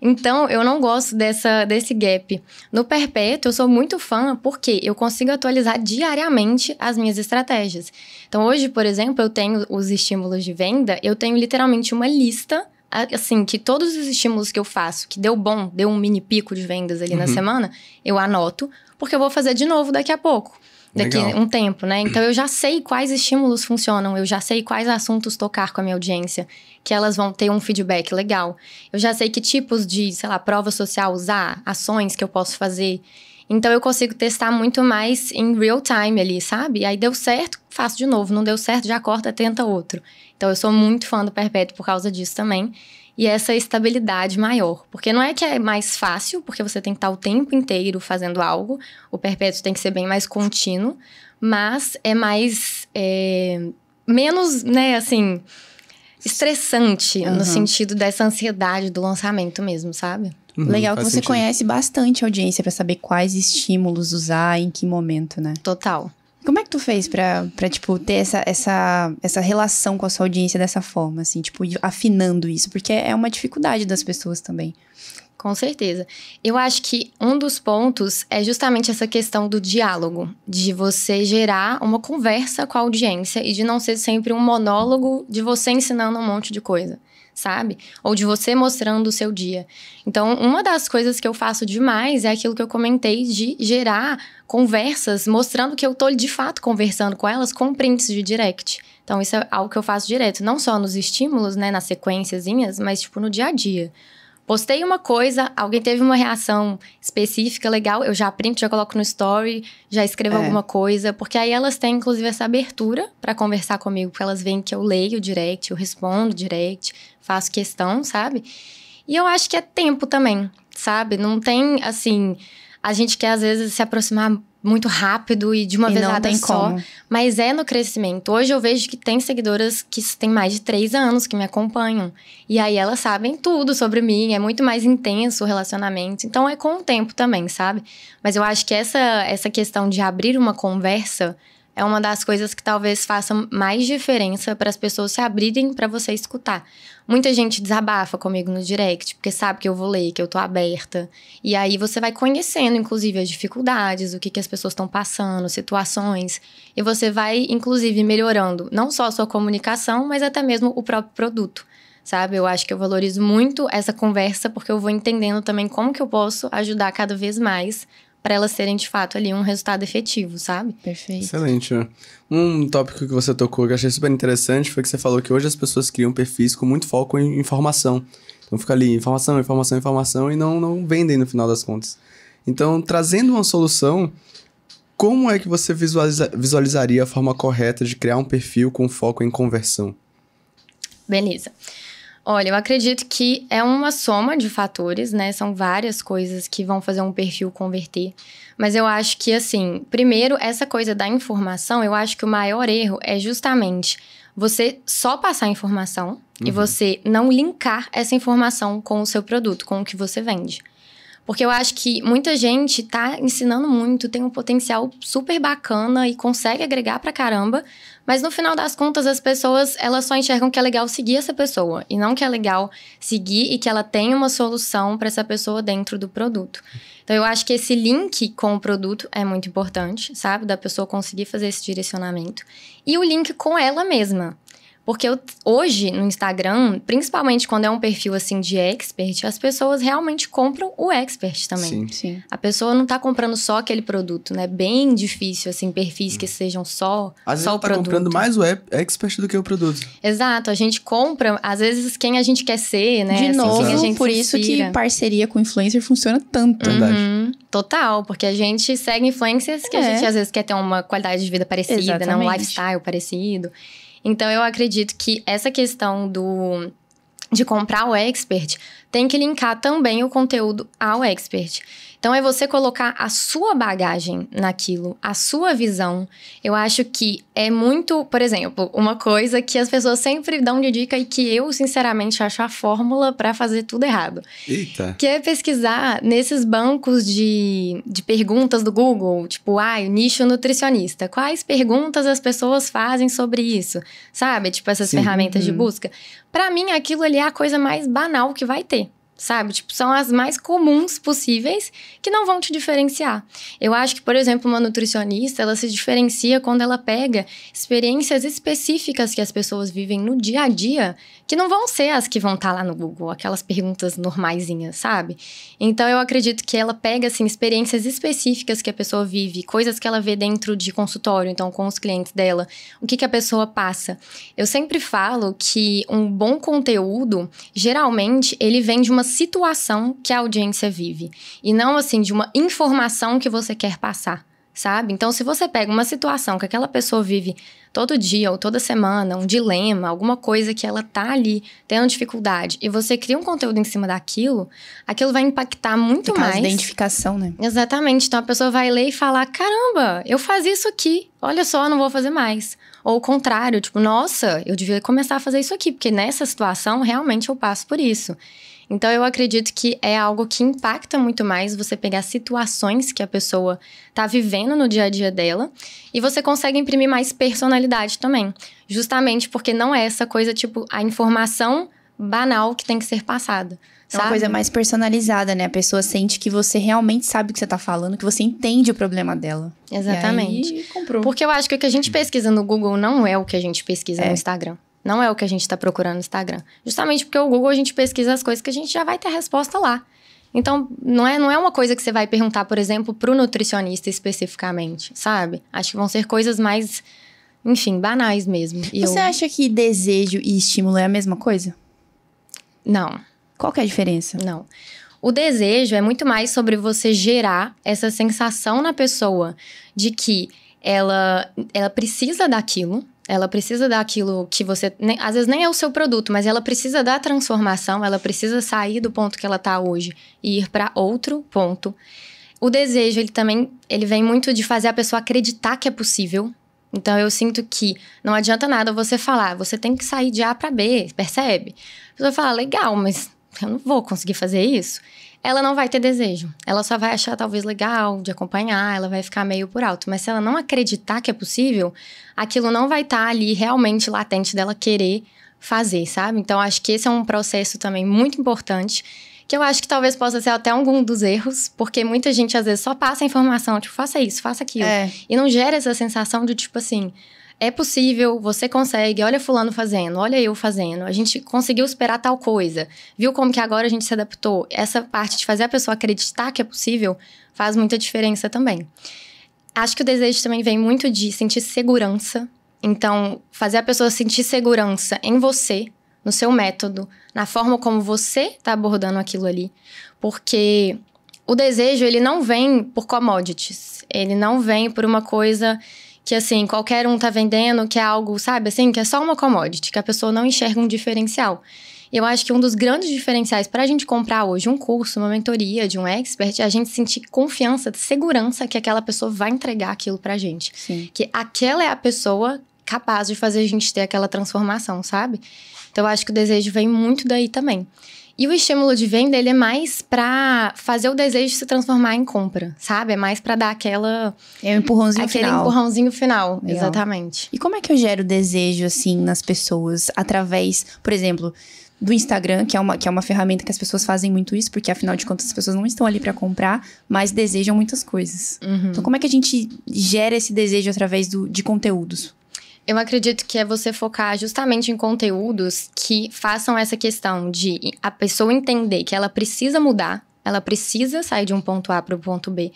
Então, eu não gosto dessa, desse gap. No perpétuo, eu sou muito fã porque eu consigo atualizar diariamente as minhas estratégias. Então, hoje, por exemplo, eu tenho os estímulos de venda, eu tenho literalmente uma lista assim, que todos os estímulos que eu faço, que deu bom, deu um mini pico de vendas ali uhum. na semana, eu anoto, porque eu vou fazer de novo daqui a pouco. Daqui Legal. um tempo, né? Então eu já sei quais estímulos funcionam, eu já sei quais assuntos tocar com a minha audiência, que elas vão ter um feedback legal. Eu já sei que tipos de, sei lá, prova social usar, ações que eu posso fazer. Então eu consigo testar muito mais em real time ali, sabe? Aí deu certo, faço de novo. Não deu certo, já corta, tenta outro. Então eu sou muito fã do Perpétuo por causa disso também. E essa estabilidade maior. Porque não é que é mais fácil, porque você tem que estar o tempo inteiro fazendo algo. O Perpétuo tem que ser bem mais contínuo. Mas é mais. É, menos, né, assim. Estressante, uhum. no sentido dessa ansiedade do lançamento mesmo, sabe? Uhum, Legal que você sentido. conhece bastante a audiência para saber quais estímulos usar em que momento, né? Total. Como é que tu fez pra, pra tipo, ter essa, essa, essa relação com a sua audiência dessa forma, assim, tipo, afinando isso? Porque é uma dificuldade das pessoas também. Com certeza. Eu acho que um dos pontos é justamente essa questão do diálogo, de você gerar uma conversa com a audiência e de não ser sempre um monólogo de você ensinando um monte de coisa sabe? Ou de você mostrando o seu dia. Então, uma das coisas que eu faço demais é aquilo que eu comentei de gerar conversas, mostrando que eu tô de fato conversando com elas com prints de direct. Então, isso é algo que eu faço direto, não só nos estímulos, né, nas sequenciazinhas, mas tipo no dia a dia. Postei uma coisa, alguém teve uma reação específica, legal, eu já aprendo já coloco no story, já escrevo é. alguma coisa, porque aí elas têm inclusive essa abertura para conversar comigo, porque elas veem que eu leio direct, eu respondo direct, faço questão, sabe? E eu acho que é tempo também, sabe? Não tem assim, a gente quer às vezes se aproximar muito rápido e de uma e vezada só. Como. Mas é no crescimento. Hoje eu vejo que tem seguidoras que têm mais de três anos que me acompanham. E aí elas sabem tudo sobre mim, é muito mais intenso o relacionamento. Então é com o tempo também, sabe? Mas eu acho que essa, essa questão de abrir uma conversa é uma das coisas que talvez faça mais diferença para as pessoas se abrirem para você escutar. Muita gente desabafa comigo no direct, porque sabe que eu vou ler, que eu tô aberta. E aí você vai conhecendo, inclusive, as dificuldades, o que, que as pessoas estão passando, situações. E você vai, inclusive, melhorando não só a sua comunicação, mas até mesmo o próprio produto. Sabe? Eu acho que eu valorizo muito essa conversa, porque eu vou entendendo também como que eu posso ajudar cada vez mais para elas terem de fato ali um resultado efetivo, sabe? Perfeito. Excelente. Um tópico que você tocou que eu achei super interessante foi que você falou que hoje as pessoas criam perfis com muito foco em informação. Então fica ali informação, informação, informação e não, não vendem no final das contas. Então, trazendo uma solução, como é que você visualiza, visualizaria a forma correta de criar um perfil com foco em conversão? Beleza. Olha, eu acredito que é uma soma de fatores, né? São várias coisas que vão fazer um perfil converter. Mas eu acho que, assim, primeiro, essa coisa da informação, eu acho que o maior erro é justamente você só passar informação uhum. e você não linkar essa informação com o seu produto, com o que você vende. Porque eu acho que muita gente tá ensinando muito, tem um potencial super bacana e consegue agregar pra caramba, mas no final das contas, as pessoas elas só enxergam que é legal seguir essa pessoa e não que é legal seguir e que ela tem uma solução para essa pessoa dentro do produto. Então eu acho que esse link com o produto é muito importante, sabe? Da pessoa conseguir fazer esse direcionamento. E o link com ela mesma. Porque eu, hoje, no Instagram, principalmente quando é um perfil assim de expert, as pessoas realmente compram o expert também. Sim. Sim. A pessoa não tá comprando só aquele produto, né? Bem difícil, assim, perfis hum. que sejam só, às só vezes o tá produto. comprando mais o expert do que o produto. Exato. A gente compra, às vezes, quem a gente quer ser, né? De assim, novo, por isso que parceria com influencer funciona tanto. Verdade. Uhum. Total, porque a gente segue influencers que é. a gente, às vezes, quer ter uma qualidade de vida parecida, né? Um lifestyle parecido. Então eu acredito que essa questão do de comprar o expert tem que linkar também o conteúdo ao expert. Então é você colocar a sua bagagem naquilo, a sua visão. Eu acho que é muito, por exemplo, uma coisa que as pessoas sempre dão de dica e que eu sinceramente acho a fórmula para fazer tudo errado. Eita. Que é pesquisar nesses bancos de, de perguntas do Google, tipo, ai, ah, nicho nutricionista. Quais perguntas as pessoas fazem sobre isso? Sabe? Tipo essas Sim. ferramentas de uhum. busca. Para mim aquilo ali é a coisa mais banal que vai ter sabe? Tipo, são as mais comuns possíveis que não vão te diferenciar. Eu acho que, por exemplo, uma nutricionista, ela se diferencia quando ela pega experiências específicas que as pessoas vivem no dia a dia que não vão ser as que vão estar tá lá no Google, aquelas perguntas normaisinhas, sabe? Então eu acredito que ela pega assim experiências específicas que a pessoa vive, coisas que ela vê dentro de consultório, então com os clientes dela, o que que a pessoa passa. Eu sempre falo que um bom conteúdo, geralmente, ele vem de uma situação que a audiência vive e não assim de uma informação que você quer passar sabe? Então, se você pega uma situação que aquela pessoa vive todo dia ou toda semana, um dilema, alguma coisa que ela tá ali tendo dificuldade, e você cria um conteúdo em cima daquilo, aquilo vai impactar muito mais. identificação, né? Exatamente. Então, a pessoa vai ler e falar: caramba, eu fazia isso aqui, olha só, não vou fazer mais. Ou o contrário, tipo, nossa, eu devia começar a fazer isso aqui, porque nessa situação realmente eu passo por isso. Então eu acredito que é algo que impacta muito mais você pegar situações que a pessoa tá vivendo no dia a dia dela e você consegue imprimir mais personalidade também. Justamente porque não é essa coisa tipo a informação banal que tem que ser passada. É uma sabe? coisa mais personalizada, né? A pessoa sente que você realmente sabe o que você tá falando, que você entende o problema dela. Exatamente. E aí, comprou. Porque eu acho que o que a gente pesquisa no Google não é o que a gente pesquisa é. no Instagram. Não é o que a gente está procurando no Instagram. Justamente porque o Google a gente pesquisa as coisas que a gente já vai ter a resposta lá. Então, não é, não é uma coisa que você vai perguntar, por exemplo, para o nutricionista especificamente, sabe? Acho que vão ser coisas mais, enfim, banais mesmo. E você eu... acha que desejo e estímulo é a mesma coisa? Não. Qual é a diferença? Não. O desejo é muito mais sobre você gerar essa sensação na pessoa de que ela, ela precisa daquilo, ela precisa dar aquilo que você. Nem, às vezes nem é o seu produto, mas ela precisa da transformação, ela precisa sair do ponto que ela está hoje e ir para outro ponto. O desejo, ele também ele vem muito de fazer a pessoa acreditar que é possível. Então eu sinto que não adianta nada você falar, você tem que sair de A para B, percebe? A pessoa fala, legal, mas eu não vou conseguir fazer isso ela não vai ter desejo. Ela só vai achar talvez legal de acompanhar, ela vai ficar meio por alto. Mas se ela não acreditar que é possível, aquilo não vai estar tá ali realmente latente dela querer fazer, sabe? Então acho que esse é um processo também muito importante. Que eu acho que talvez possa ser até algum dos erros, porque muita gente às vezes só passa a informação, tipo, faça isso, faça aquilo. É. E não gera essa sensação de tipo assim, é possível, você consegue, olha fulano fazendo, olha eu fazendo. A gente conseguiu esperar tal coisa. Viu como que agora a gente se adaptou? Essa parte de fazer a pessoa acreditar que é possível faz muita diferença também. Acho que o desejo também vem muito de sentir segurança. Então, fazer a pessoa sentir segurança em você, no seu método, na forma como você está abordando aquilo ali. Porque o desejo, ele não vem por commodities. Ele não vem por uma coisa que assim, qualquer um tá vendendo, que é algo, sabe, assim, que é só uma commodity, que a pessoa não enxerga um diferencial. Eu acho que um dos grandes diferenciais para a gente comprar hoje um curso, uma mentoria de um expert, é a gente sentir confiança, segurança que aquela pessoa vai entregar aquilo pra gente. Sim. Que aquela é a pessoa capaz de fazer a gente ter aquela transformação, sabe? Então eu acho que o desejo vem muito daí também. E o estímulo de venda, ele é mais para fazer o desejo se transformar em compra, sabe? É mais para dar aquela... É um empurrãozinho aquele final. Aquele empurrãozinho final, Legal. exatamente. E como é que eu gero desejo, assim, nas pessoas? Através, por exemplo, do Instagram, que é, uma, que é uma ferramenta que as pessoas fazem muito isso, porque afinal de contas as pessoas não estão ali para comprar, mas desejam muitas coisas. Uhum. Então, como é que a gente gera esse desejo através do, de conteúdos? Eu acredito que é você focar justamente em conteúdos que façam essa questão de a pessoa entender que ela precisa mudar, ela precisa sair de um ponto A para o ponto B.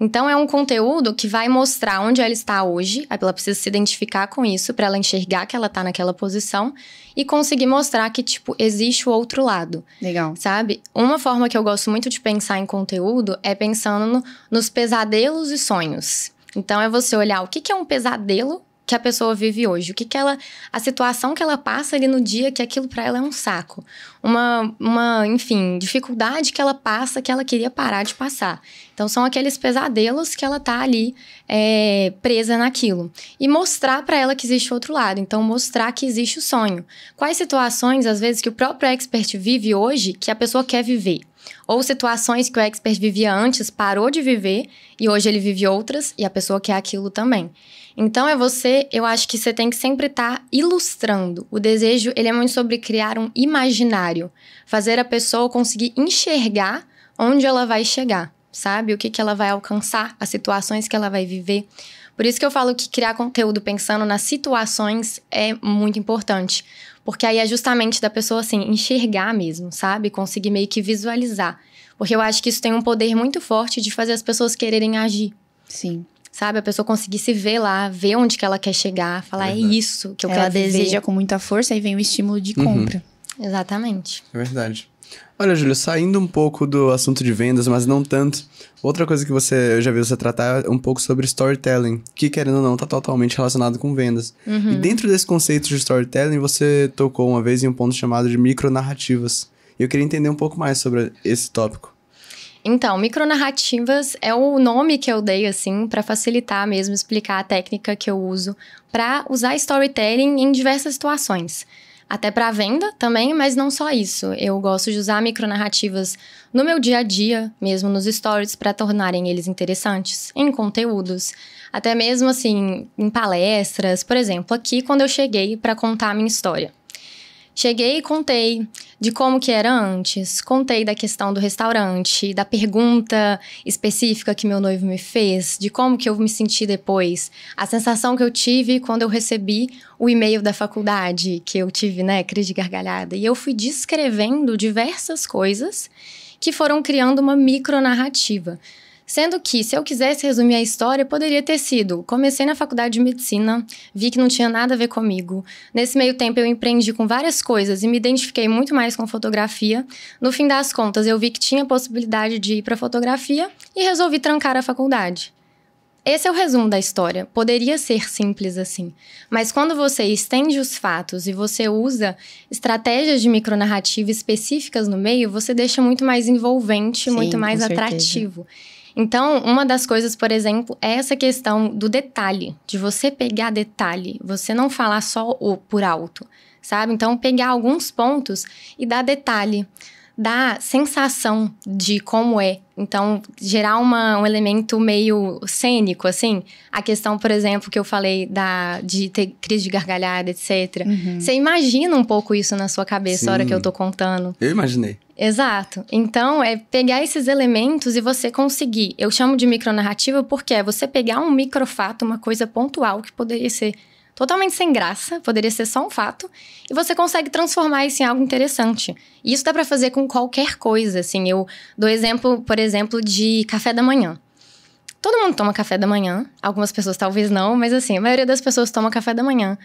Então é um conteúdo que vai mostrar onde ela está hoje, ela precisa se identificar com isso para ela enxergar que ela está naquela posição e conseguir mostrar que tipo existe o outro lado. Legal. Sabe? Uma forma que eu gosto muito de pensar em conteúdo é pensando no, nos pesadelos e sonhos. Então é você olhar o que, que é um pesadelo que a pessoa vive hoje, o que, que ela, a situação que ela passa ali no dia que aquilo para ela é um saco, uma, uma, enfim, dificuldade que ela passa que ela queria parar de passar. Então são aqueles pesadelos que ela tá ali é, presa naquilo e mostrar para ela que existe outro lado. Então mostrar que existe o sonho. Quais situações às vezes que o próprio expert vive hoje que a pessoa quer viver? Ou situações que o expert vivia antes, parou de viver e hoje ele vive outras e a pessoa quer aquilo também. Então é você, eu acho que você tem que sempre estar tá ilustrando. O desejo, ele é muito sobre criar um imaginário, fazer a pessoa conseguir enxergar onde ela vai chegar, sabe? O que que ela vai alcançar, as situações que ela vai viver. Por isso que eu falo que criar conteúdo pensando nas situações é muito importante. Porque aí é justamente da pessoa, assim, enxergar mesmo, sabe? Conseguir meio que visualizar. Porque eu acho que isso tem um poder muito forte de fazer as pessoas quererem agir. Sim sabe? A pessoa conseguir se ver lá, ver onde que ela quer chegar, falar é, é isso que eu ela quero deseja com muita força e vem o estímulo de uhum. compra. Exatamente. É verdade. Olha, Júlio, saindo um pouco do assunto de vendas, mas não tanto. Outra coisa que você eu já vi você tratar é um pouco sobre storytelling, que querendo ou não está totalmente relacionado com vendas. Uhum. E dentro desse conceito de storytelling, você tocou uma vez em um ponto chamado de micronarrativas. E eu queria entender um pouco mais sobre esse tópico. Então, micronarrativas é o nome que eu dei assim para facilitar mesmo explicar a técnica que eu uso para usar storytelling em diversas situações. Até para venda também, mas não só isso. Eu gosto de usar micronarrativas no meu dia a dia, mesmo nos stories, para tornarem eles interessantes, em conteúdos, até mesmo assim, em palestras, por exemplo, aqui quando eu cheguei para contar a minha história. Cheguei e contei de como que era antes, contei da questão do restaurante, da pergunta específica que meu noivo me fez, de como que eu me senti depois, a sensação que eu tive quando eu recebi o e-mail da faculdade, que eu tive, né, crise de gargalhada. E eu fui descrevendo diversas coisas que foram criando uma micronarrativa. narrativa Sendo que, se eu quisesse resumir a história, poderia ter sido: comecei na faculdade de medicina, vi que não tinha nada a ver comigo. Nesse meio tempo, eu empreendi com várias coisas e me identifiquei muito mais com fotografia. No fim das contas, eu vi que tinha possibilidade de ir para fotografia e resolvi trancar a faculdade. Esse é o resumo da história. Poderia ser simples assim. Mas quando você estende os fatos e você usa estratégias de micronarrativa específicas no meio, você deixa muito mais envolvente, Sim, muito mais atrativo. Certeza. Então, uma das coisas, por exemplo, é essa questão do detalhe, de você pegar detalhe, você não falar só o por alto, sabe? Então, pegar alguns pontos e dar detalhe da sensação de como é. Então, gerar uma, um elemento meio cênico, assim. A questão, por exemplo, que eu falei da, de ter crise de gargalhada, etc. Uhum. Você imagina um pouco isso na sua cabeça na hora que eu tô contando. Eu imaginei. Exato. Então, é pegar esses elementos e você conseguir. Eu chamo de micronarrativa porque é você pegar um microfato, uma coisa pontual que poderia ser totalmente sem graça, poderia ser só um fato, e você consegue transformar isso em algo interessante. E isso dá para fazer com qualquer coisa, assim. Eu dou exemplo, por exemplo, de café da manhã. Todo mundo toma café da manhã, algumas pessoas talvez não, mas assim, a maioria das pessoas toma café da manhã.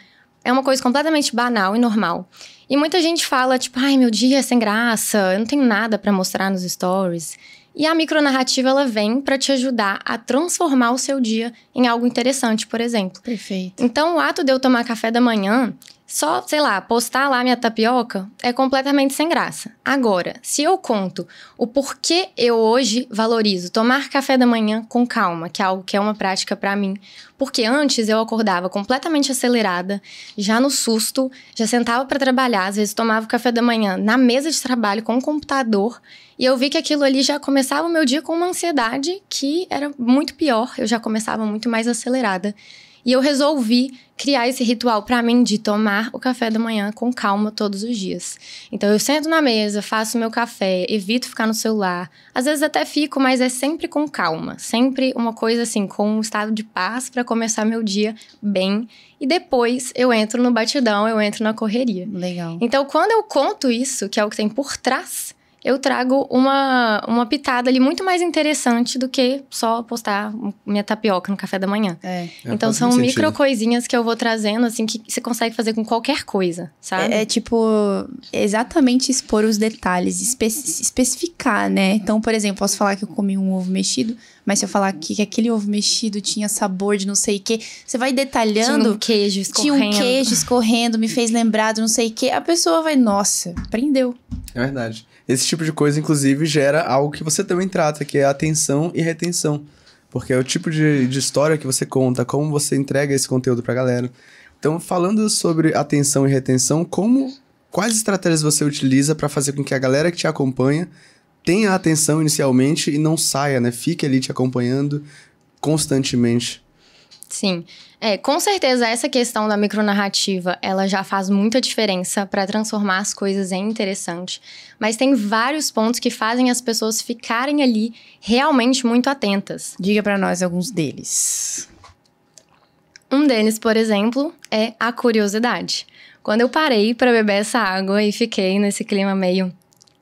É uma coisa completamente banal e normal. E muita gente fala, tipo, ai, meu dia é sem graça, eu não tenho nada para mostrar nos stories. E a micronarrativa ela vem para te ajudar a transformar o seu dia em algo interessante, por exemplo. Perfeito. Então, o ato de eu tomar café da manhã, só, sei lá, postar lá minha tapioca é completamente sem graça. Agora, se eu conto o porquê eu hoje valorizo tomar café da manhã com calma, que é algo que é uma prática para mim, porque antes eu acordava completamente acelerada, já no susto, já sentava para trabalhar, às vezes tomava o café da manhã na mesa de trabalho com o computador, e eu vi que aquilo ali já começava o meu dia com uma ansiedade que era muito pior, eu já começava muito mais acelerada. E eu resolvi criar esse ritual para mim de tomar o café da manhã com calma todos os dias. Então eu sento na mesa, faço meu café, evito ficar no celular. Às vezes até fico, mas é sempre com calma, sempre uma coisa assim, com um estado de paz para começar meu dia bem. E depois eu entro no batidão, eu entro na correria. Legal. Então quando eu conto isso, que é o que tem por trás eu trago uma, uma pitada ali muito mais interessante do que só postar minha tapioca no café da manhã. É. é então é, são micro sentido. coisinhas que eu vou trazendo, assim, que você consegue fazer com qualquer coisa, sabe? É, é tipo, exatamente expor os detalhes, espe especificar, né? Então, por exemplo, posso falar que eu comi um ovo mexido, mas se eu falar que, que aquele ovo mexido tinha sabor de não sei o quê, você vai detalhando. Tinha um queijo escorrendo. Tinha um queijo escorrendo, me fez lembrar do não sei o quê. A pessoa vai, nossa, prendeu. É verdade. Esse tipo de coisa, inclusive, gera algo que você também trata, que é atenção e retenção. Porque é o tipo de, de história que você conta, como você entrega esse conteúdo pra galera. Então, falando sobre atenção e retenção, como quais estratégias você utiliza para fazer com que a galera que te acompanha tenha atenção inicialmente e não saia, né? Fique ali te acompanhando constantemente. Sim. É, com certeza essa questão da micronarrativa, ela já faz muita diferença para transformar as coisas em interessante, mas tem vários pontos que fazem as pessoas ficarem ali realmente muito atentas. Diga para nós alguns deles. Um deles, por exemplo, é a curiosidade. Quando eu parei para beber essa água e fiquei nesse clima meio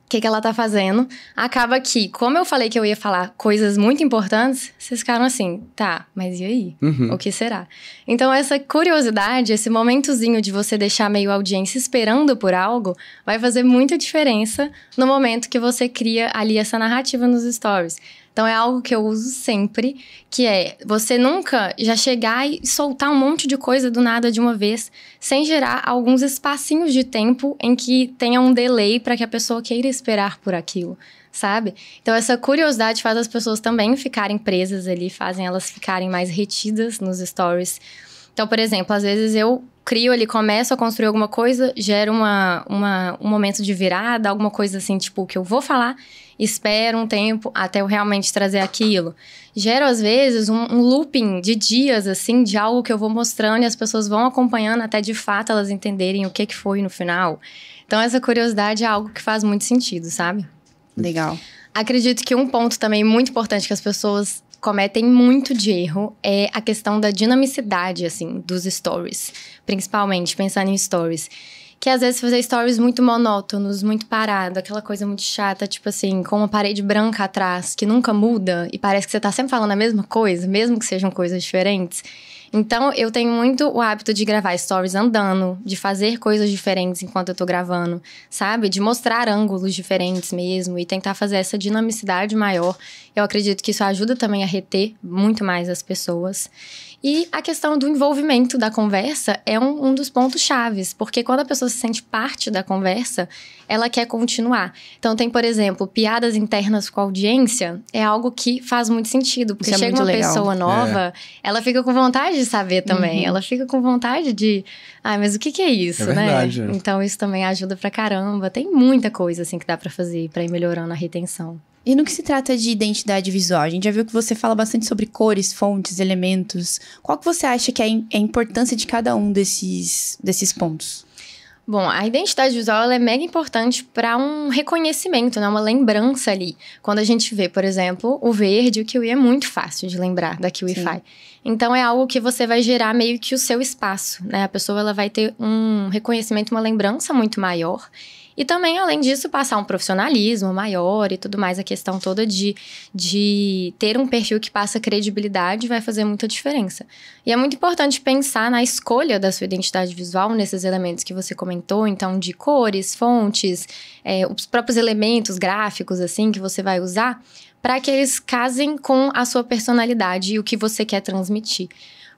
que, que ela tá fazendo. Acaba que, como eu falei que eu ia falar coisas muito importantes, vocês ficaram assim, tá, mas e aí? Uhum. O que será? Então, essa curiosidade, esse momentozinho de você deixar meio audiência esperando por algo, vai fazer muita diferença no momento que você cria ali essa narrativa nos stories. Então é algo que eu uso sempre, que é você nunca já chegar e soltar um monte de coisa do nada de uma vez, sem gerar alguns espacinhos de tempo em que tenha um delay para que a pessoa queira esperar por aquilo, sabe? Então essa curiosidade faz as pessoas também ficarem presas ali, fazem elas ficarem mais retidas nos stories. Então, por exemplo, às vezes eu crio ali, começo a construir alguma coisa, gero uma, uma, um momento de virada, alguma coisa assim, tipo, que eu vou falar, espera um tempo até eu realmente trazer aquilo. gero às vezes, um, um looping de dias, assim, de algo que eu vou mostrando e as pessoas vão acompanhando até de fato elas entenderem o que, que foi no final. Então, essa curiosidade é algo que faz muito sentido, sabe? Legal. Acredito que um ponto também muito importante que as pessoas cometem muito de erro é a questão da dinamicidade, assim, dos stories. Principalmente, pensando em stories que às vezes fazer stories muito monótonos, muito parado, aquela coisa muito chata, tipo assim, com uma parede branca atrás que nunca muda e parece que você tá sempre falando a mesma coisa, mesmo que sejam coisas diferentes. Então, eu tenho muito o hábito de gravar stories andando, de fazer coisas diferentes enquanto eu tô gravando, sabe? De mostrar ângulos diferentes mesmo e tentar fazer essa dinamicidade maior. Eu acredito que isso ajuda também a reter muito mais as pessoas. E a questão do envolvimento da conversa é um, um dos pontos chaves, porque quando a pessoa se sente parte da conversa, ela quer continuar. Então tem, por exemplo, piadas internas com a audiência, é algo que faz muito sentido, porque Isso é chega é uma legal. pessoa é. nova, é. ela fica com vontade de saber também, uhum. ela fica com vontade de, ah, mas o que, que é isso, é né? Verdade. Então isso também ajuda pra caramba. Tem muita coisa assim que dá para fazer para ir melhorando a retenção. E no que se trata de identidade visual? A gente já viu que você fala bastante sobre cores, fontes, elementos. Qual que você acha que é a é importância de cada um desses, desses pontos? Bom, a identidade visual é mega importante para um reconhecimento, né? uma lembrança ali. Quando a gente vê, por exemplo, o verde, o kiwi é muito fácil de lembrar da kiwi fi Então é algo que você vai gerar meio que o seu espaço, né? A pessoa ela vai ter um reconhecimento, uma lembrança muito maior e também, além disso, passar um profissionalismo maior e tudo mais, a questão toda de, de ter um perfil que passa credibilidade vai fazer muita diferença. E é muito importante pensar na escolha da sua identidade visual, nesses elementos que você comentou, então, de cores, fontes, é, os próprios elementos gráficos, assim, que você vai usar, para que eles casem com a sua personalidade e o que você quer transmitir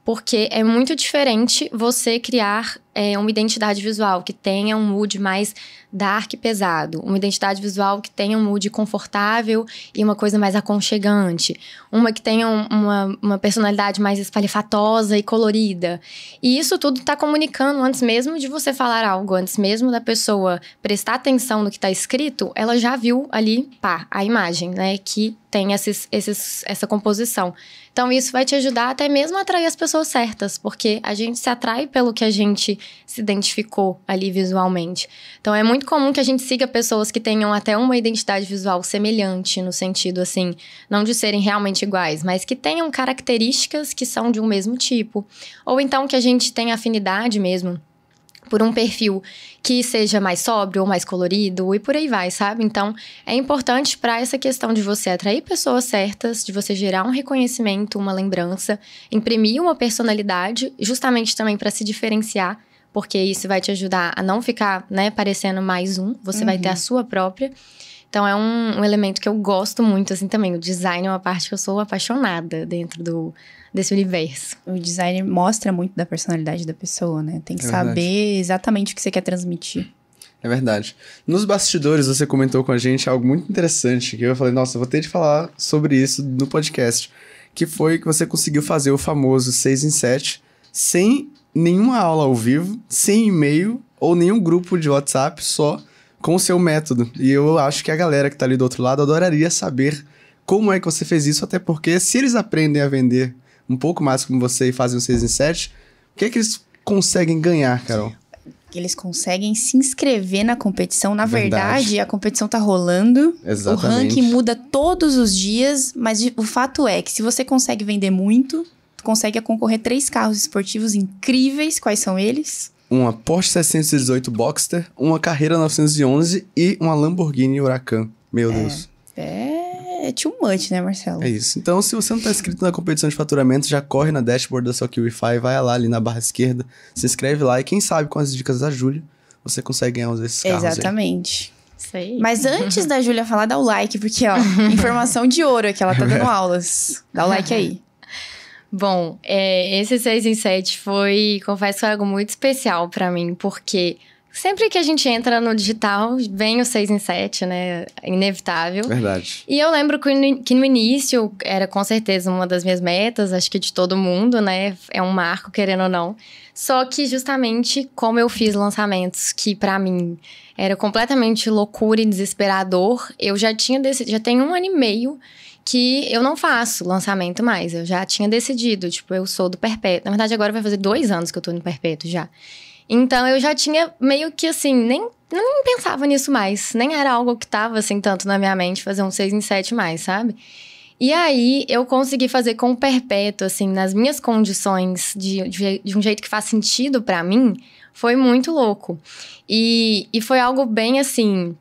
porque é muito diferente você criar é, uma identidade visual que tenha um mood mais dark e pesado, uma identidade visual que tenha um mood confortável e uma coisa mais aconchegante, uma que tenha uma, uma personalidade mais espalhafatosa e colorida. E isso tudo está comunicando antes mesmo de você falar algo, antes mesmo da pessoa prestar atenção no que está escrito, ela já viu ali, pá, a imagem, né, que tem esses, esses, essa composição. Então, isso vai te ajudar até mesmo a atrair as pessoas certas, porque a gente se atrai pelo que a gente se identificou ali visualmente. Então, é muito comum que a gente siga pessoas que tenham até uma identidade visual semelhante, no sentido assim, não de serem realmente iguais, mas que tenham características que são de um mesmo tipo. Ou então que a gente tenha afinidade mesmo por um perfil que seja mais sóbrio ou mais colorido e por aí vai, sabe? Então, é importante para essa questão de você atrair pessoas certas, de você gerar um reconhecimento, uma lembrança, imprimir uma personalidade, justamente também para se diferenciar, porque isso vai te ajudar a não ficar, né, parecendo mais um, você uhum. vai ter a uhum. sua própria. Então, é um, um elemento que eu gosto muito, assim, também. O design é uma parte que eu sou apaixonada dentro do, desse universo. O design mostra muito da personalidade da pessoa, né? Tem que é saber exatamente o que você quer transmitir. É verdade. Nos bastidores, você comentou com a gente algo muito interessante, que eu falei, nossa, vou ter de falar sobre isso no podcast. Que foi que você conseguiu fazer o famoso 6 em 7 sem nenhuma aula ao vivo, sem e-mail ou nenhum grupo de WhatsApp, só com o seu método. E eu acho que a galera que tá ali do outro lado adoraria saber como é que você fez isso, até porque se eles aprendem a vender um pouco mais como você e fazem o 6 em 7, o que é que eles conseguem ganhar, Carol? Eles conseguem se inscrever na competição. Na verdade, verdade a competição tá rolando. Exatamente. O ranking muda todos os dias, mas o fato é que se você consegue vender muito, tu consegue concorrer três carros esportivos incríveis. Quais são eles? Uma Porsche 618 Boxster, uma Carreira 911 e uma Lamborghini Huracan. Meu é, Deus. É é too much, né, Marcelo? É isso. Então, se você não está inscrito na competição de faturamento, já corre na dashboard da sua QIFI, vai lá ali na barra esquerda, se inscreve lá e quem sabe com as dicas da Júlia, você consegue ganhar uns desses carros Exatamente. Mas antes da Júlia falar, dá o like, porque, ó, [laughs] informação de ouro é que ela tá dando [laughs] aulas. Dá o like aí. Bom, é, esse 6 em 7 foi, confesso que foi algo muito especial para mim, porque Sempre que a gente entra no digital, vem o 6 em 7, né? Inevitável. Verdade. E eu lembro que no início era com certeza uma das minhas metas, acho que de todo mundo, né? É um marco, querendo ou não. Só que justamente como eu fiz lançamentos que para mim era completamente loucura e desesperador, eu já tinha decidido, já tem um ano e meio que eu não faço lançamento mais. Eu já tinha decidido, tipo, eu sou do perpétuo. Na verdade, agora vai fazer dois anos que eu tô no perpétuo já. Então eu já tinha meio que assim, nem, nem pensava nisso mais. Nem era algo que tava assim tanto na minha mente fazer um seis em sete mais, sabe? E aí eu consegui fazer com o perpétuo, assim, nas minhas condições, de, de, de um jeito que faz sentido para mim, foi muito louco. E, e foi algo bem assim.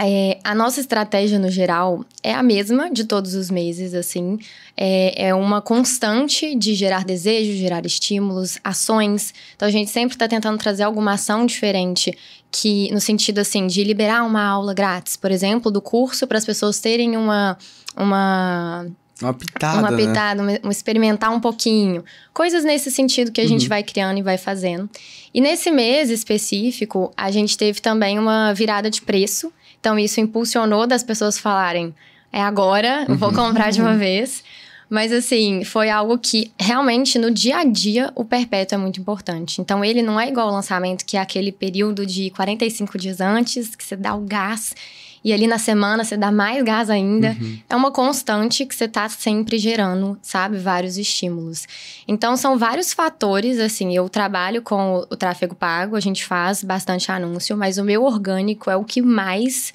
É, a nossa estratégia no geral é a mesma de todos os meses, assim. É, é uma constante de gerar desejo, gerar estímulos, ações. Então a gente sempre está tentando trazer alguma ação diferente que, no sentido assim, de liberar uma aula grátis, por exemplo, do curso para as pessoas terem uma, uma uma pitada. Uma né? pitada, né? um, experimentar um pouquinho. Coisas nesse sentido que a uhum. gente vai criando e vai fazendo. E nesse mês específico, a gente teve também uma virada de preço. Então, isso impulsionou das pessoas falarem: é agora, vou uhum. comprar de uma uhum. vez. Mas assim, foi algo que realmente no dia a dia o perpétuo é muito importante. Então ele não é igual ao lançamento, que é aquele período de 45 dias antes, que você dá o gás e ali na semana você dá mais gás ainda. Uhum. É uma constante que você tá sempre gerando, sabe? Vários estímulos. Então, são vários fatores, assim. Eu trabalho com o tráfego pago, a gente faz bastante anúncio, mas o meu orgânico é o que mais,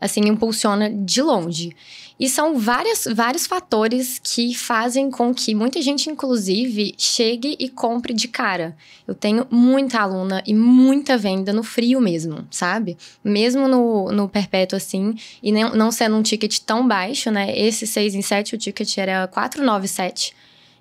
assim, impulsiona de longe. E são várias, vários fatores que fazem com que muita gente, inclusive, chegue e compre de cara. Eu tenho muita aluna e muita venda no frio mesmo, sabe? Mesmo no, no perpétuo assim, e não, não sendo um ticket tão baixo, né? Esse 6 em 7, o ticket era 497.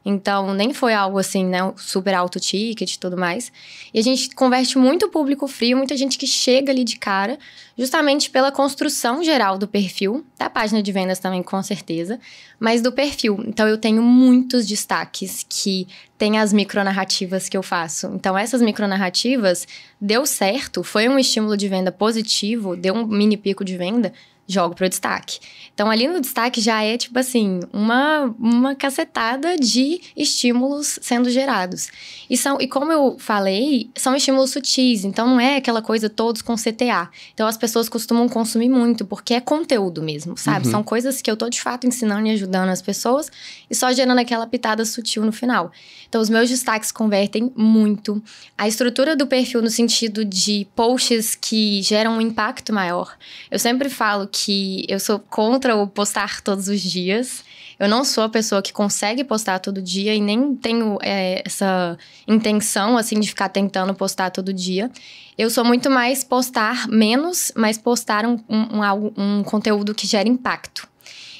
Então, nem foi algo assim, né? Super alto ticket e tudo mais. E a gente converte muito público frio, muita gente que chega ali de cara, justamente pela construção geral do perfil, da tá, página de vendas também, com certeza, mas do perfil. Então, eu tenho muitos destaques que tem as micronarrativas que eu faço. Então, essas micronarrativas deu certo, foi um estímulo de venda positivo, deu um mini pico de venda, jogo pro destaque. Então, ali no destaque já é, tipo assim, uma, uma cacetada de estímulos sendo gerados. E, são, e como eu falei, são estímulos sutis, então não é aquela coisa todos com CTA. Então, as pessoas costumam consumir muito, porque é conteúdo mesmo, sabe? Uhum. São coisas que eu tô, de fato, ensinando e ajudando as pessoas e só gerando aquela pitada sutil no final. Então, os meus destaques convertem muito. A estrutura do perfil no sentido de posts que geram um impacto maior. Eu sempre falo que que eu sou contra o postar todos os dias. Eu não sou a pessoa que consegue postar todo dia e nem tenho é, essa intenção, assim, de ficar tentando postar todo dia. Eu sou muito mais postar menos, mas postar um, um, um, um conteúdo que gera impacto.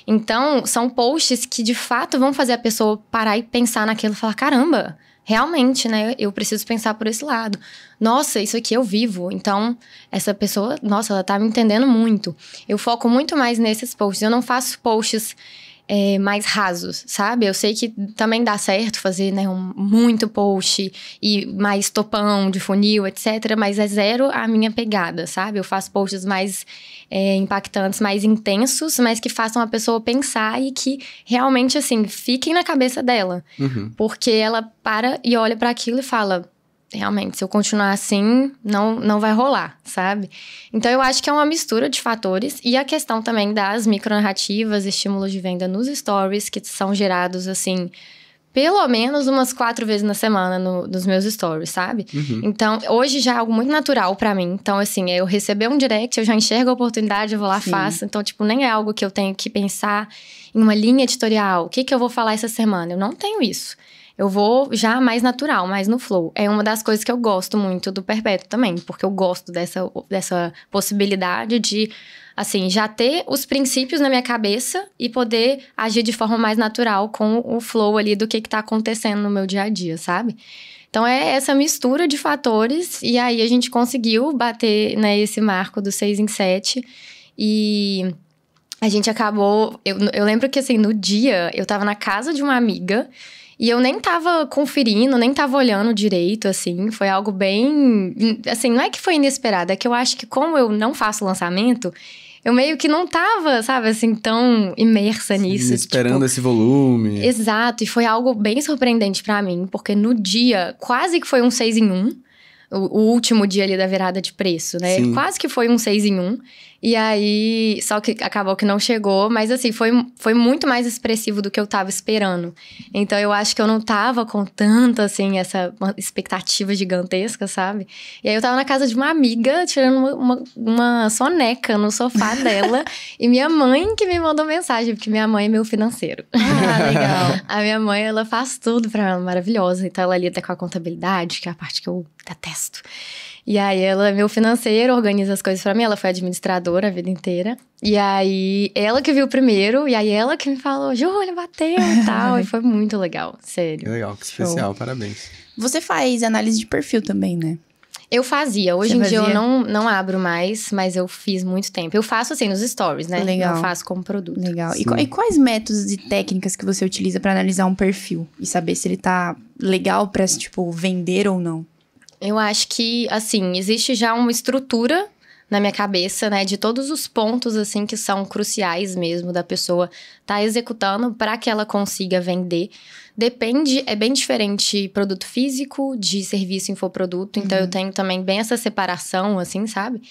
Então, são posts que de fato vão fazer a pessoa parar e pensar naquilo e falar: caramba, realmente, né, eu preciso pensar por esse lado. Nossa, isso aqui eu vivo. Então, essa pessoa, nossa, ela tá me entendendo muito. Eu foco muito mais nesses posts. Eu não faço posts é, mais rasos, sabe? Eu sei que também dá certo fazer né, um, muito post e mais topão de funil, etc. Mas é zero a minha pegada, sabe? Eu faço posts mais é, impactantes, mais intensos, mas que façam a pessoa pensar e que realmente, assim, fiquem na cabeça dela. Uhum. Porque ela para e olha para aquilo e fala: realmente, se eu continuar assim, não, não vai rolar, sabe? Então, eu acho que é uma mistura de fatores e a questão também das micronarrativas, estímulos de venda nos stories, que são gerados, assim, pelo menos umas quatro vezes na semana no, nos meus stories, sabe? Uhum. Então, hoje já é algo muito natural para mim. Então, assim, é eu receber um direct, eu já enxergo a oportunidade, eu vou lá, Sim. faço. Então, tipo, nem é algo que eu tenho que pensar em uma linha editorial. O que, que eu vou falar essa semana? Eu não tenho isso. Eu vou já mais natural, mais no flow. É uma das coisas que eu gosto muito do Perpétuo também, porque eu gosto dessa, dessa possibilidade de, assim, já ter os princípios na minha cabeça e poder agir de forma mais natural com o flow ali do que, que tá acontecendo no meu dia a dia, sabe? Então é essa mistura de fatores, e aí a gente conseguiu bater né, esse marco do 6 em 7. E a gente acabou. Eu, eu lembro que assim, no dia eu tava na casa de uma amiga e eu nem tava conferindo, nem tava olhando direito, assim. Foi algo bem. Assim, não é que foi inesperado, é que eu acho que, como eu não faço lançamento, eu meio que não tava, sabe, assim, tão imersa Sim, nisso. Esperando tipo... esse volume. Exato, e foi algo bem surpreendente para mim, porque no dia, quase que foi um 6 em 1, o, o último dia ali da virada de preço, né? Sim. Quase que foi um 6 em 1. E aí, só que acabou que não chegou, mas assim, foi, foi muito mais expressivo do que eu tava esperando. Então eu acho que eu não tava com tanta, assim, essa expectativa gigantesca, sabe? E aí eu tava na casa de uma amiga, tirando uma, uma, uma soneca no sofá [laughs] dela, e minha mãe que me mandou mensagem, porque minha mãe é meu financeiro. Ah, legal. [laughs] a minha mãe, ela faz tudo pra ela, maravilhosa. Então ela lida com a contabilidade, que é a parte que eu detesto. E aí ela é meu financeiro, organiza as coisas para mim. Ela foi administradora a vida inteira. E aí ela que viu primeiro, e aí ela que me falou, Júlia, bateu e tal. e foi muito legal, sério. Que legal, que especial, Show. parabéns. Você faz análise de perfil também, né? Eu fazia. Hoje Você em fazia? dia eu não, não abro mais, mas eu fiz muito tempo. Eu faço assim nos stories, né? Legal. Eu faço como produto. Legal. E, e, quais métodos e técnicas que você utiliza para analisar um perfil e saber se ele tá legal para tipo vender ou não? Eu acho que, assim, existe já uma estrutura na minha cabeça, né, de todos os pontos assim que são cruciais mesmo da pessoa tá executando para que ela consiga vender. Depende, é bem diferente produto físico de serviço infoproduto, então uhum. eu tenho também bem essa separação assim, sabe?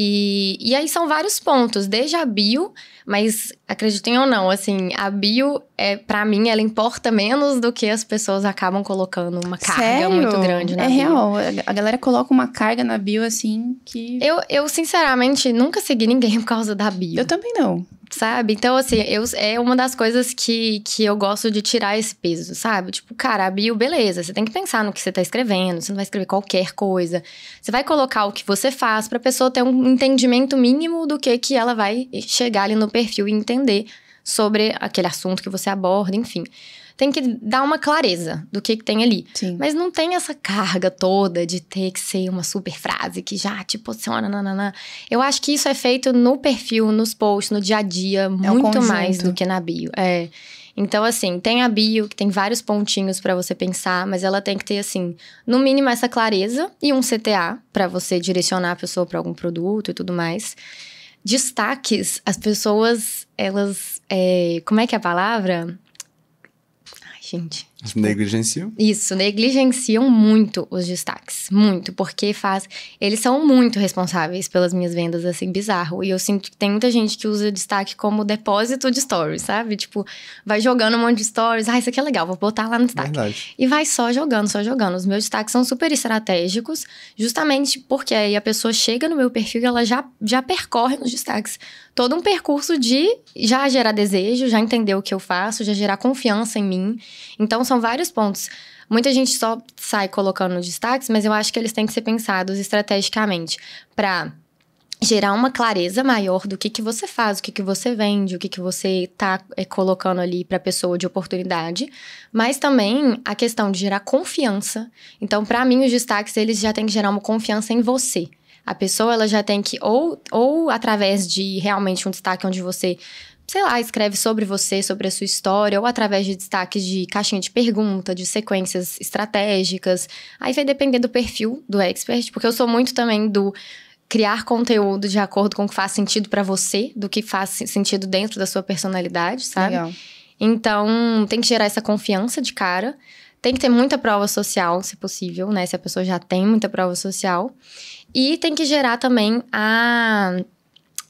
E, e aí são vários pontos, desde a bio, mas acreditem ou não, assim, a bio, é, para mim, ela importa menos do que as pessoas acabam colocando uma carga Sério? muito grande na é bio. É real, a galera coloca uma carga na bio, assim, que... Eu, eu, sinceramente, nunca segui ninguém [laughs] por causa da bio. Eu também não sabe? Então, assim, eu, é uma das coisas que, que eu gosto de tirar esse peso, sabe? Tipo, cara, a bio, beleza, você tem que pensar no que você tá escrevendo, você não vai escrever qualquer coisa. Você vai colocar o que você faz pra pessoa ter um entendimento mínimo do que, que ela vai chegar ali no perfil e entender sobre aquele assunto que você aborda, enfim tem que dar uma clareza do que, que tem ali. Sim. Mas não tem essa carga toda de ter que ser uma super frase que já te posiciona. Nanana. Eu acho que isso é feito no perfil, nos posts, no dia a dia, é muito um mais do que na bio. É. Então, assim, tem a bio, que tem vários pontinhos para você pensar, mas ela tem que ter, assim, no mínimo essa clareza e um CTA para você direcionar a pessoa para algum produto e tudo mais. Destaques, as pessoas, elas. É, como é que é a palavra? gente. Tipo, negligenciam? Isso, negligenciam muito os destaques. Muito, porque faz. Eles são muito responsáveis pelas minhas vendas, assim, bizarro. E eu sinto que tem muita gente que usa destaque como depósito de stories, sabe? Tipo, vai jogando um monte de stories. Ah, isso aqui é legal, vou botar lá no destaque. Verdade. E vai só jogando, só jogando. Os meus destaques são super estratégicos, justamente porque aí a pessoa chega no meu perfil e ela já, já percorre nos destaques todo um percurso de já gerar desejo, já entender o que eu faço, já gerar confiança em mim. Então, são vários pontos. Muita gente só sai colocando destaques, mas eu acho que eles têm que ser pensados estrategicamente para gerar uma clareza maior do que, que você faz, o que, que você vende, o que, que você está é, eh, colocando ali para a pessoa de oportunidade, mas também a questão de gerar confiança. Então, para mim, os destaques eles já têm que gerar uma confiança em você. A pessoa ela já tem que ou ou através de realmente um destaque onde você sei lá, escreve sobre você, sobre a sua história, ou através de destaques de caixinha de pergunta, de sequências estratégicas. Aí vai depender do perfil do expert, porque eu sou muito também do criar conteúdo de acordo com o que faz sentido para você, do que faz sentido dentro da sua personalidade, sabe? Legal. Então, tem que gerar essa confiança de cara. Tem que ter muita prova social, se possível, né? Se a pessoa já tem muita prova social. E tem que gerar também a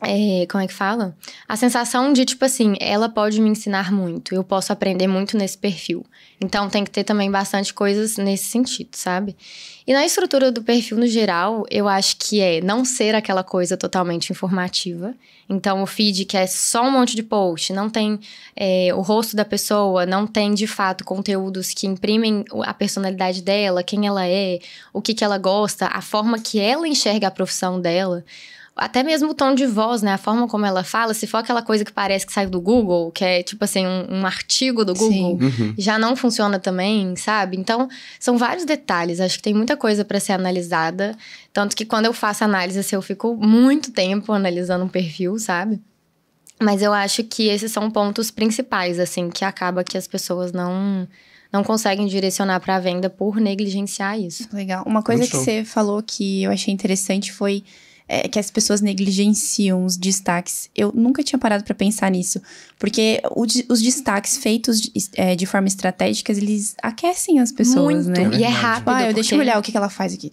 é, como é que fala? A sensação de, tipo assim, ela pode me ensinar muito, eu posso aprender muito nesse perfil. Então tem que ter também bastante coisas nesse sentido, sabe? E na estrutura do perfil no geral, eu acho que é não ser aquela coisa totalmente informativa. Então o feed que é só um monte de post, não tem é, o rosto da pessoa, não tem de fato conteúdos que imprimem a personalidade dela, quem ela é, o que, que ela gosta, a forma que ela enxerga a profissão dela até mesmo o tom de voz, né? A forma como ela fala, se for aquela coisa que parece que sai do Google, que é tipo assim, um, um artigo do Google, uhum. já não funciona também, sabe? Então, são vários detalhes. Acho que tem muita coisa para ser analisada. Tanto que quando eu faço análise, assim, eu fico muito tempo analisando um perfil, sabe? Mas eu acho que esses são pontos principais, assim, que acaba que as pessoas não não conseguem direcionar para a venda por negligenciar isso. Legal. Uma coisa que você falou que eu achei interessante foi é, que as pessoas negligenciam os destaques. Eu nunca tinha parado para pensar nisso, porque o, os destaques feitos de, é, de, forma estratégica, eles aquecem as pessoas, muito, né? É e é rápido. Ah, eu deixa eu olhar o que, que ela faz aqui.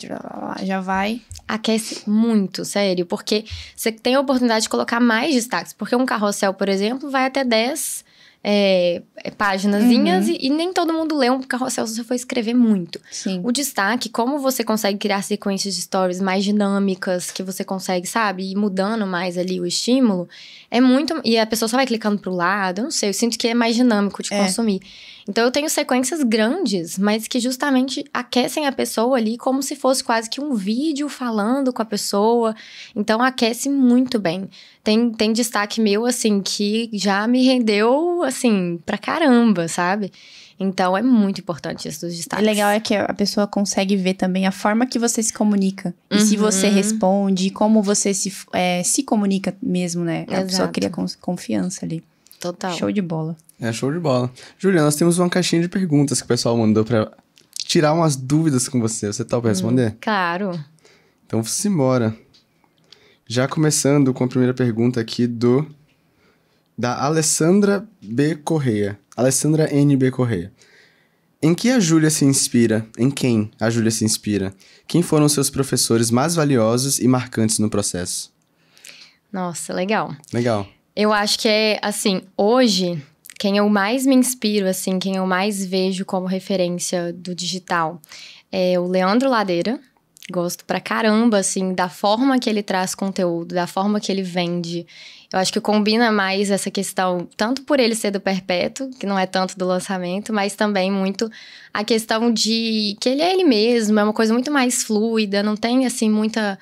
Já vai. Aquece muito, sério, porque você tem a oportunidade de colocar mais destaques, porque um carrossel, por exemplo, vai até 10 é, é uhum. e, e, nem todo mundo lê um carrossel se você for escrever muito. Sim. O destaque, como você consegue criar sequências de stories mais dinâmicas, que você consegue, sabe, ir mudando mais ali o estímulo, é muito. E a pessoa só vai clicando pro lado, eu não sei, eu sinto que é mais dinâmico de é. consumir. Então eu tenho sequências grandes, mas que justamente aquecem a pessoa ali como se fosse quase que um vídeo falando com a pessoa. Então aquece muito bem. Tem, tem destaque meu, assim, que já me rendeu, assim, pra caramba, sabe? Então é muito importante isso dos destaques. O legal é que a pessoa consegue ver também a forma que você se comunica. Uhum. E se uhum. você responde, como você se, é, se comunica mesmo, né? Exato. A pessoa cria confiança ali. Total. Show de bola. É show de bola. Juliana, nós temos uma caixinha de perguntas que o pessoal mandou para tirar umas dúvidas com você. Você tá pra hum, responder? Hum, claro. Então, simbora. Já começando com a primeira pergunta aqui do da Alessandra B Correia. Alessandra N B Correia. Em que a Júlia se inspira? Em quem a Júlia se inspira? Quem foram seus professores mais valiosos e marcantes no processo? Nossa, legal. Legal. Eu acho que é assim, hoje quem eu mais me inspiro, assim, quem eu mais vejo como referência do digital é o Leandro Ladeira. Gosto pra caramba, assim, da forma que ele traz conteúdo, da forma que ele vende. Eu acho que combina mais essa questão, tanto por ele ser do perpétuo, que não é tanto do lançamento, mas também muito a questão de que ele é ele mesmo, é uma coisa muito mais fluida, não tem, assim, muita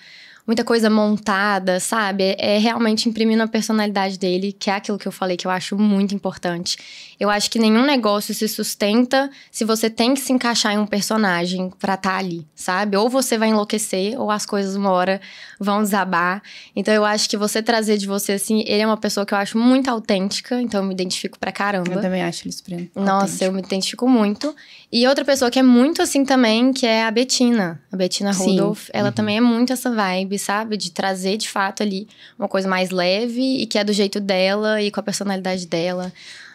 muita coisa montada, sabe? É realmente imprimindo a personalidade dele, que é aquilo que eu falei que eu acho muito importante. Eu acho que nenhum negócio se sustenta se você tem que se encaixar em um personagem pra estar tá ali, sabe? Ou você vai enlouquecer, ou as coisas uma hora vão desabar. Então eu acho que você trazer de você assim, ele é uma pessoa que eu acho muito autêntica, então eu me identifico pra caramba. Eu também acho ele super. Nossa, autêntico. eu me identifico muito. E outra pessoa que é muito assim também, que é a Betina. A Betina Rudolph, ela uhum. também é muito essa vibe, sabe? De trazer de fato ali uma coisa mais leve e que é do jeito dela e com a personalidade dela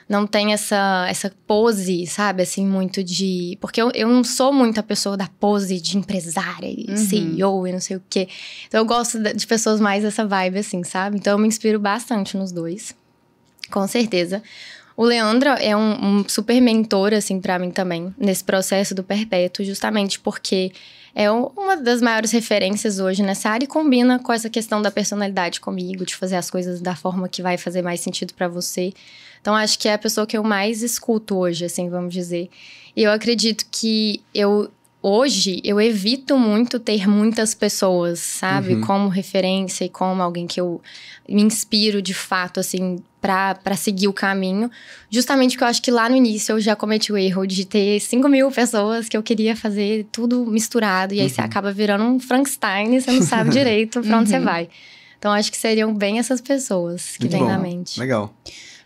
não tem essa, essa pose, sabe? Assim, muito de. Porque eu, eu não sou muito a pessoa da pose de empresária e uhum. CEO e não sei o quê. Então eu gosto de pessoas mais dessa vibe, assim, sabe? Então eu me inspiro bastante nos dois. Com certeza. O Leandro é um, um super mentor, assim, para mim também, nesse processo do perpétuo, justamente porque é uma das maiores referências hoje nessa área e combina com essa questão da personalidade comigo, de fazer as coisas da forma que vai fazer mais sentido para você. Então, acho que é a pessoa que eu mais escuto hoje, assim, vamos dizer. E eu acredito que eu hoje eu evito muito ter muitas pessoas, sabe, uhum. como referência e como alguém que eu me inspiro de fato, assim, para seguir o caminho. Justamente porque eu acho que lá no início eu já cometi o erro de ter 5 mil pessoas que eu queria fazer tudo misturado, e aí você uhum. acaba virando um Frankenstein e você não sabe direito pra onde [laughs] uhum. você vai. Então acho que seriam bem essas pessoas que Muito vem bom. na mente. Legal.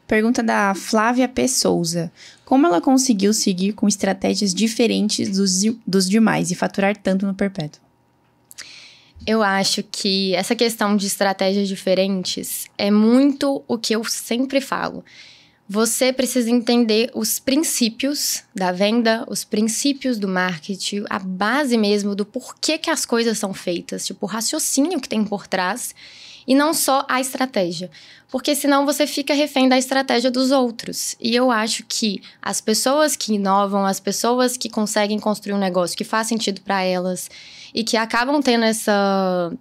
Pergunta da Flávia P. Souza. Como ela conseguiu seguir com estratégias diferentes dos, dos demais e faturar tanto no perpétuo? Eu acho que essa questão de estratégias diferentes é muito o que eu sempre falo. Você precisa entender os princípios da venda, os princípios do marketing, a base mesmo do porquê que as coisas são feitas, tipo o raciocínio que tem por trás e não só a estratégia. Porque senão você fica refém da estratégia dos outros. E eu acho que as pessoas que inovam, as pessoas que conseguem construir um negócio que faz sentido para elas e que acabam tendo essa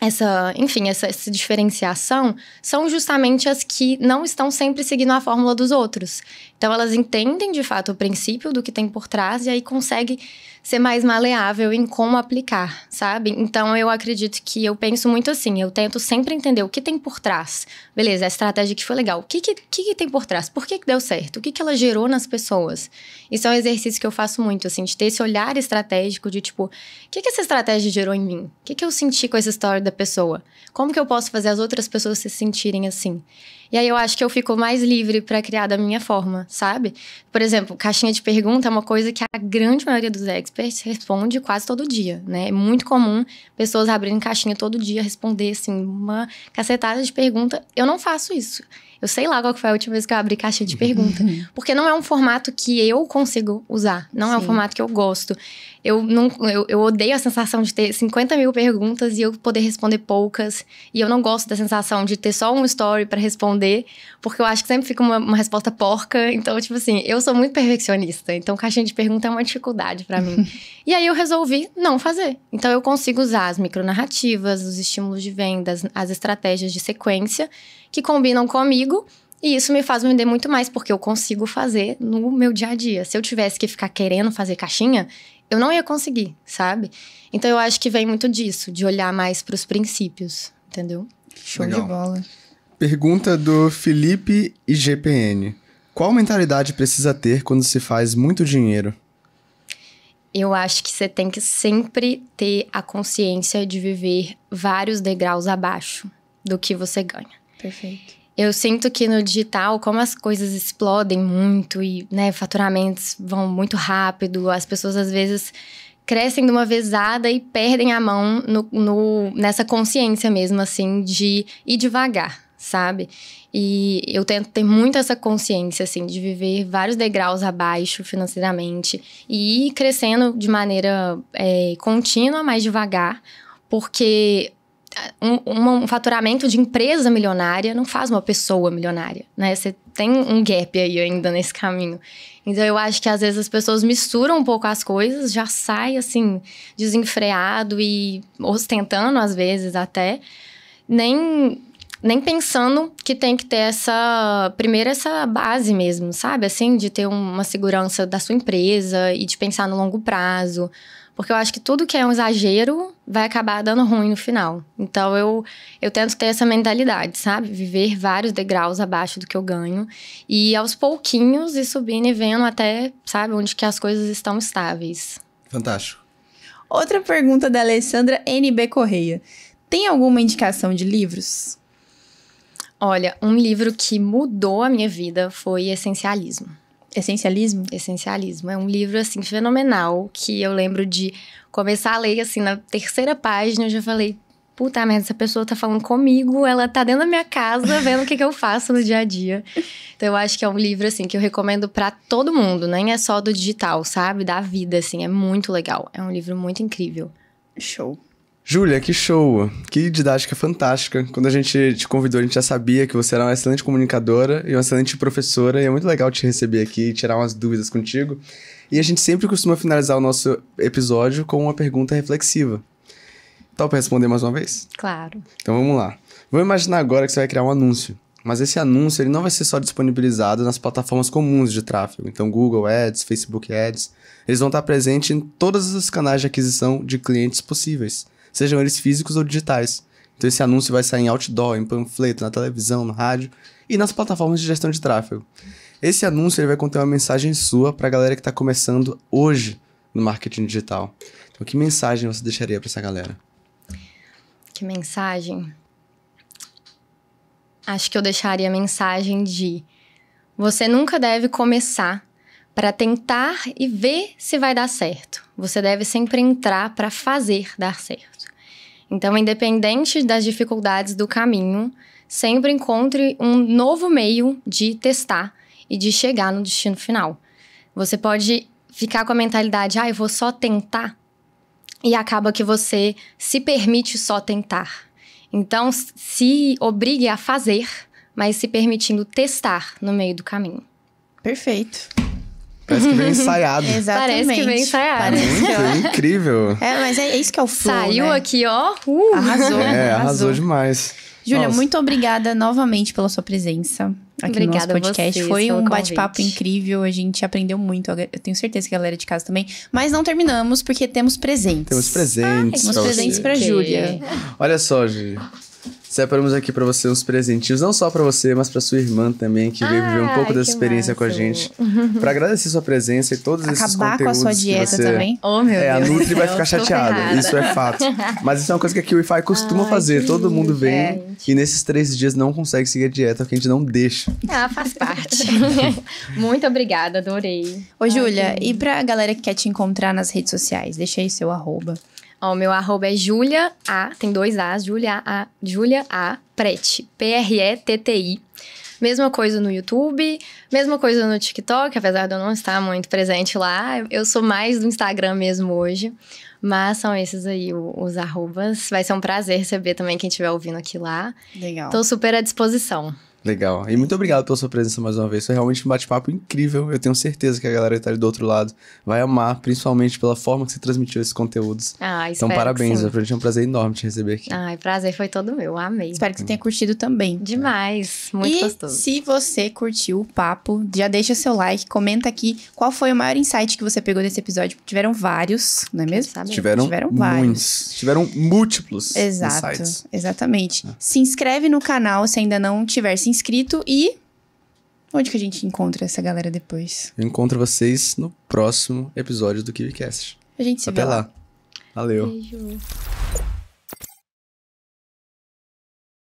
essa, enfim, essa, essa, diferenciação são justamente as que não estão sempre seguindo a fórmula dos outros. Então elas entendem de fato o princípio do que tem por trás e aí conseguem ser mais maleável em como aplicar, sabe? Então eu acredito que eu penso muito assim, eu tento sempre entender o que tem por trás. Beleza, a estratégia que foi legal, o que, que, que tem por trás? Por que, que deu certo? O que, que ela gerou nas pessoas? Isso é um exercício que eu faço muito, assim, de ter esse olhar estratégico de tipo, o que, que essa estratégia gerou em mim? O que, que eu senti com essa história da pessoa? Como que eu posso fazer as outras pessoas se sentirem assim? E aí eu acho que eu fico mais livre para criar da minha forma, sabe? Por exemplo, caixinha de pergunta é uma coisa que a grande maioria dos ex Expert responde quase todo dia, né? É muito comum pessoas abrirem caixinha todo dia, responder, assim, uma cacetada de pergunta. Eu não faço isso. Eu sei lá qual foi a última vez que eu abri caixinha de pergunta. [laughs] porque não é um formato que eu consigo usar. Não Sim. é um formato que eu gosto. Eu, não, eu, eu, odeio a sensação de ter 50 mil perguntas e eu poder responder poucas. E eu não gosto da sensação de ter só um story para responder, porque eu acho que sempre fica uma, uma, resposta porca. Então, tipo assim, eu sou muito perfeccionista. Então, caixinha de pergunta é uma dificuldade para mim. [laughs] e aí eu resolvi não fazer. Então, eu consigo usar as micronarrativas, os estímulos de vendas, as estratégias de sequência que combinam comigo. E isso me faz vender muito mais, porque eu consigo fazer no meu dia a dia. Se eu tivesse que ficar querendo fazer caixinha, eu não ia conseguir, sabe? Então eu acho que vem muito disso, de olhar mais para os princípios, entendeu? Show Legal. de bola. Pergunta do Felipe IGPN. Qual mentalidade precisa ter quando se faz muito dinheiro? Eu acho que você tem que sempre ter a consciência de viver vários degraus abaixo do que você ganha. Perfeito. Eu sinto que no digital, como as coisas explodem muito e né, faturamentos vão muito rápido, as pessoas às vezes crescem de uma vezada e perdem a mão no, no, nessa consciência mesmo, assim, de ir devagar, sabe? E eu tento ter muito essa consciência, assim, de viver vários degraus abaixo financeiramente e ir crescendo de maneira é, contínua, mais devagar, porque um, um, faturamento de empresa milionária não faz uma pessoa milionária, né? Você tem um gap aí ainda nesse caminho. Então eu acho que às vezes as pessoas misturam um pouco as coisas, já sai assim desenfreado e ostentando às vezes até nem nem pensando que tem que ter essa. Primeiro, essa base mesmo, sabe? Assim, de ter uma segurança da sua empresa e de pensar no longo prazo. Porque eu acho que tudo que é um exagero vai acabar dando ruim no final. Então eu, eu tento ter essa mentalidade, sabe? Viver vários degraus abaixo do que eu ganho e aos pouquinhos ir subindo e vendo até, sabe, onde que as coisas estão estáveis. Fantástico. Outra pergunta da Alessandra NB Correia. Tem alguma indicação de livros? Olha, um livro que mudou a minha vida foi Essencialismo. Essencialismo? Essencialismo. É um livro, assim, fenomenal, que eu lembro de começar a ler, assim, na terceira página, eu já falei, puta merda, essa pessoa tá falando comigo, ela tá dentro da minha casa, vendo o que, que eu faço no dia a dia. Então, eu acho que é um livro, assim, que eu recomendo para todo mundo, nem é só do digital, sabe? Da vida, assim, é muito legal. É um livro muito incrível. Show. Júlia, que show! Que didática fantástica. Quando a gente te convidou, a gente já sabia que você era uma excelente comunicadora e uma excelente professora, e é muito legal te receber aqui e tirar umas dúvidas contigo. E a gente sempre costuma finalizar o nosso episódio com uma pergunta reflexiva. Tal tá para responder mais uma vez? Claro. Então vamos lá. Vamos imaginar agora que você vai criar um anúncio. Mas esse anúncio ele não vai ser só disponibilizado nas plataformas comuns de tráfego. Então, Google Ads, Facebook Ads. Eles vão estar presentes em todos os canais de aquisição de clientes possíveis sejam eles físicos ou digitais. Então esse anúncio vai sair em outdoor, em panfleto, na televisão, no rádio e nas plataformas de gestão de tráfego. Esse anúncio ele vai conter uma mensagem sua para a galera que está começando hoje no marketing digital. Então, que mensagem você deixaria para essa galera? Que mensagem? Acho que eu deixaria a mensagem de você nunca deve começar para tentar e ver se vai dar certo. Você deve sempre entrar para fazer dar certo. Então, independente das dificuldades do caminho, sempre encontre um novo meio de testar e de chegar no destino final. Você pode ficar com a mentalidade, ah, eu vou só tentar, e acaba que você se permite só tentar. Então, se obrigue a fazer, mas se permitindo testar no meio do caminho. Perfeito. Parece que veio [laughs] ensaiado. Exatamente. Parece que veio ensaiado. Muito, [laughs] incrível. É, mas é, isso que é o flow, Saiu né? aqui, ó. Uh, arrasou. É, arrasou, demais. Júlia, muito obrigada novamente pela sua presença aqui Obrigada no nosso podcast. Foi um bate-papo incrível, a gente aprendeu muito. Eu tenho certeza que a galera de casa também. Mas não terminamos porque temos presentes. Temos presentes. Ah, temos pra presentes para Júlia. Olha só, Júlia separamos aqui para você uns presentinhos, não só para você, mas para sua irmã também, que veio ah, viver um ah, pouco dessa experiência massa. com a gente. para agradecer sua presença e todos Acabar esses conteúdos. Acabar com a sua dieta você... também. Oh, meu é, a Nutri Deus, vai ficar chateada, isso é fato. Mas isso é uma coisa que a fi costuma Ai, fazer, todo mundo vem é. e nesses três dias não consegue seguir a dieta, que a gente não deixa. Ah, faz parte. [laughs] Muito obrigada, adorei. Ô, Júlia, e pra galera que quer te encontrar nas redes sociais, deixa aí seu arroba. Ó, o meu arroba é Julia A, tem dois A's, Julia A, Julia A Prete, P-R-E-T-T-I. Mesma coisa no YouTube, mesma coisa no TikTok, apesar de eu não estar muito presente lá. Eu sou mais do Instagram mesmo hoje. Mas são esses aí os arrobas. Vai ser um prazer receber também quem estiver ouvindo aqui lá. Legal. Tô super à disposição. Legal. E muito obrigado pela sua presença mais uma vez. Foi realmente um bate-papo incrível. Eu tenho certeza que a galera que tá do outro lado vai amar, principalmente pela forma que você transmitiu esses conteúdos. Ah, então, parabéns. Foi pra gente é um prazer enorme te receber aqui. Ai, prazer foi todo meu. Amei. Espero que você tenha curtido também. Demais. Muito e gostoso. Se você curtiu o papo, já deixa seu like, comenta aqui qual foi o maior insight que você pegou desse episódio. Tiveram vários, não é mesmo? Sabe? Tiveram, Tiveram vários. Muitos. Tiveram múltiplos Exato, insights. Exatamente. Ah. Se inscreve no canal se ainda não tiver se inscrito e onde que a gente encontra essa galera depois? Eu encontro vocês no próximo episódio do KiwiCast. A gente se Até vê lá. lá. Valeu. Beijo.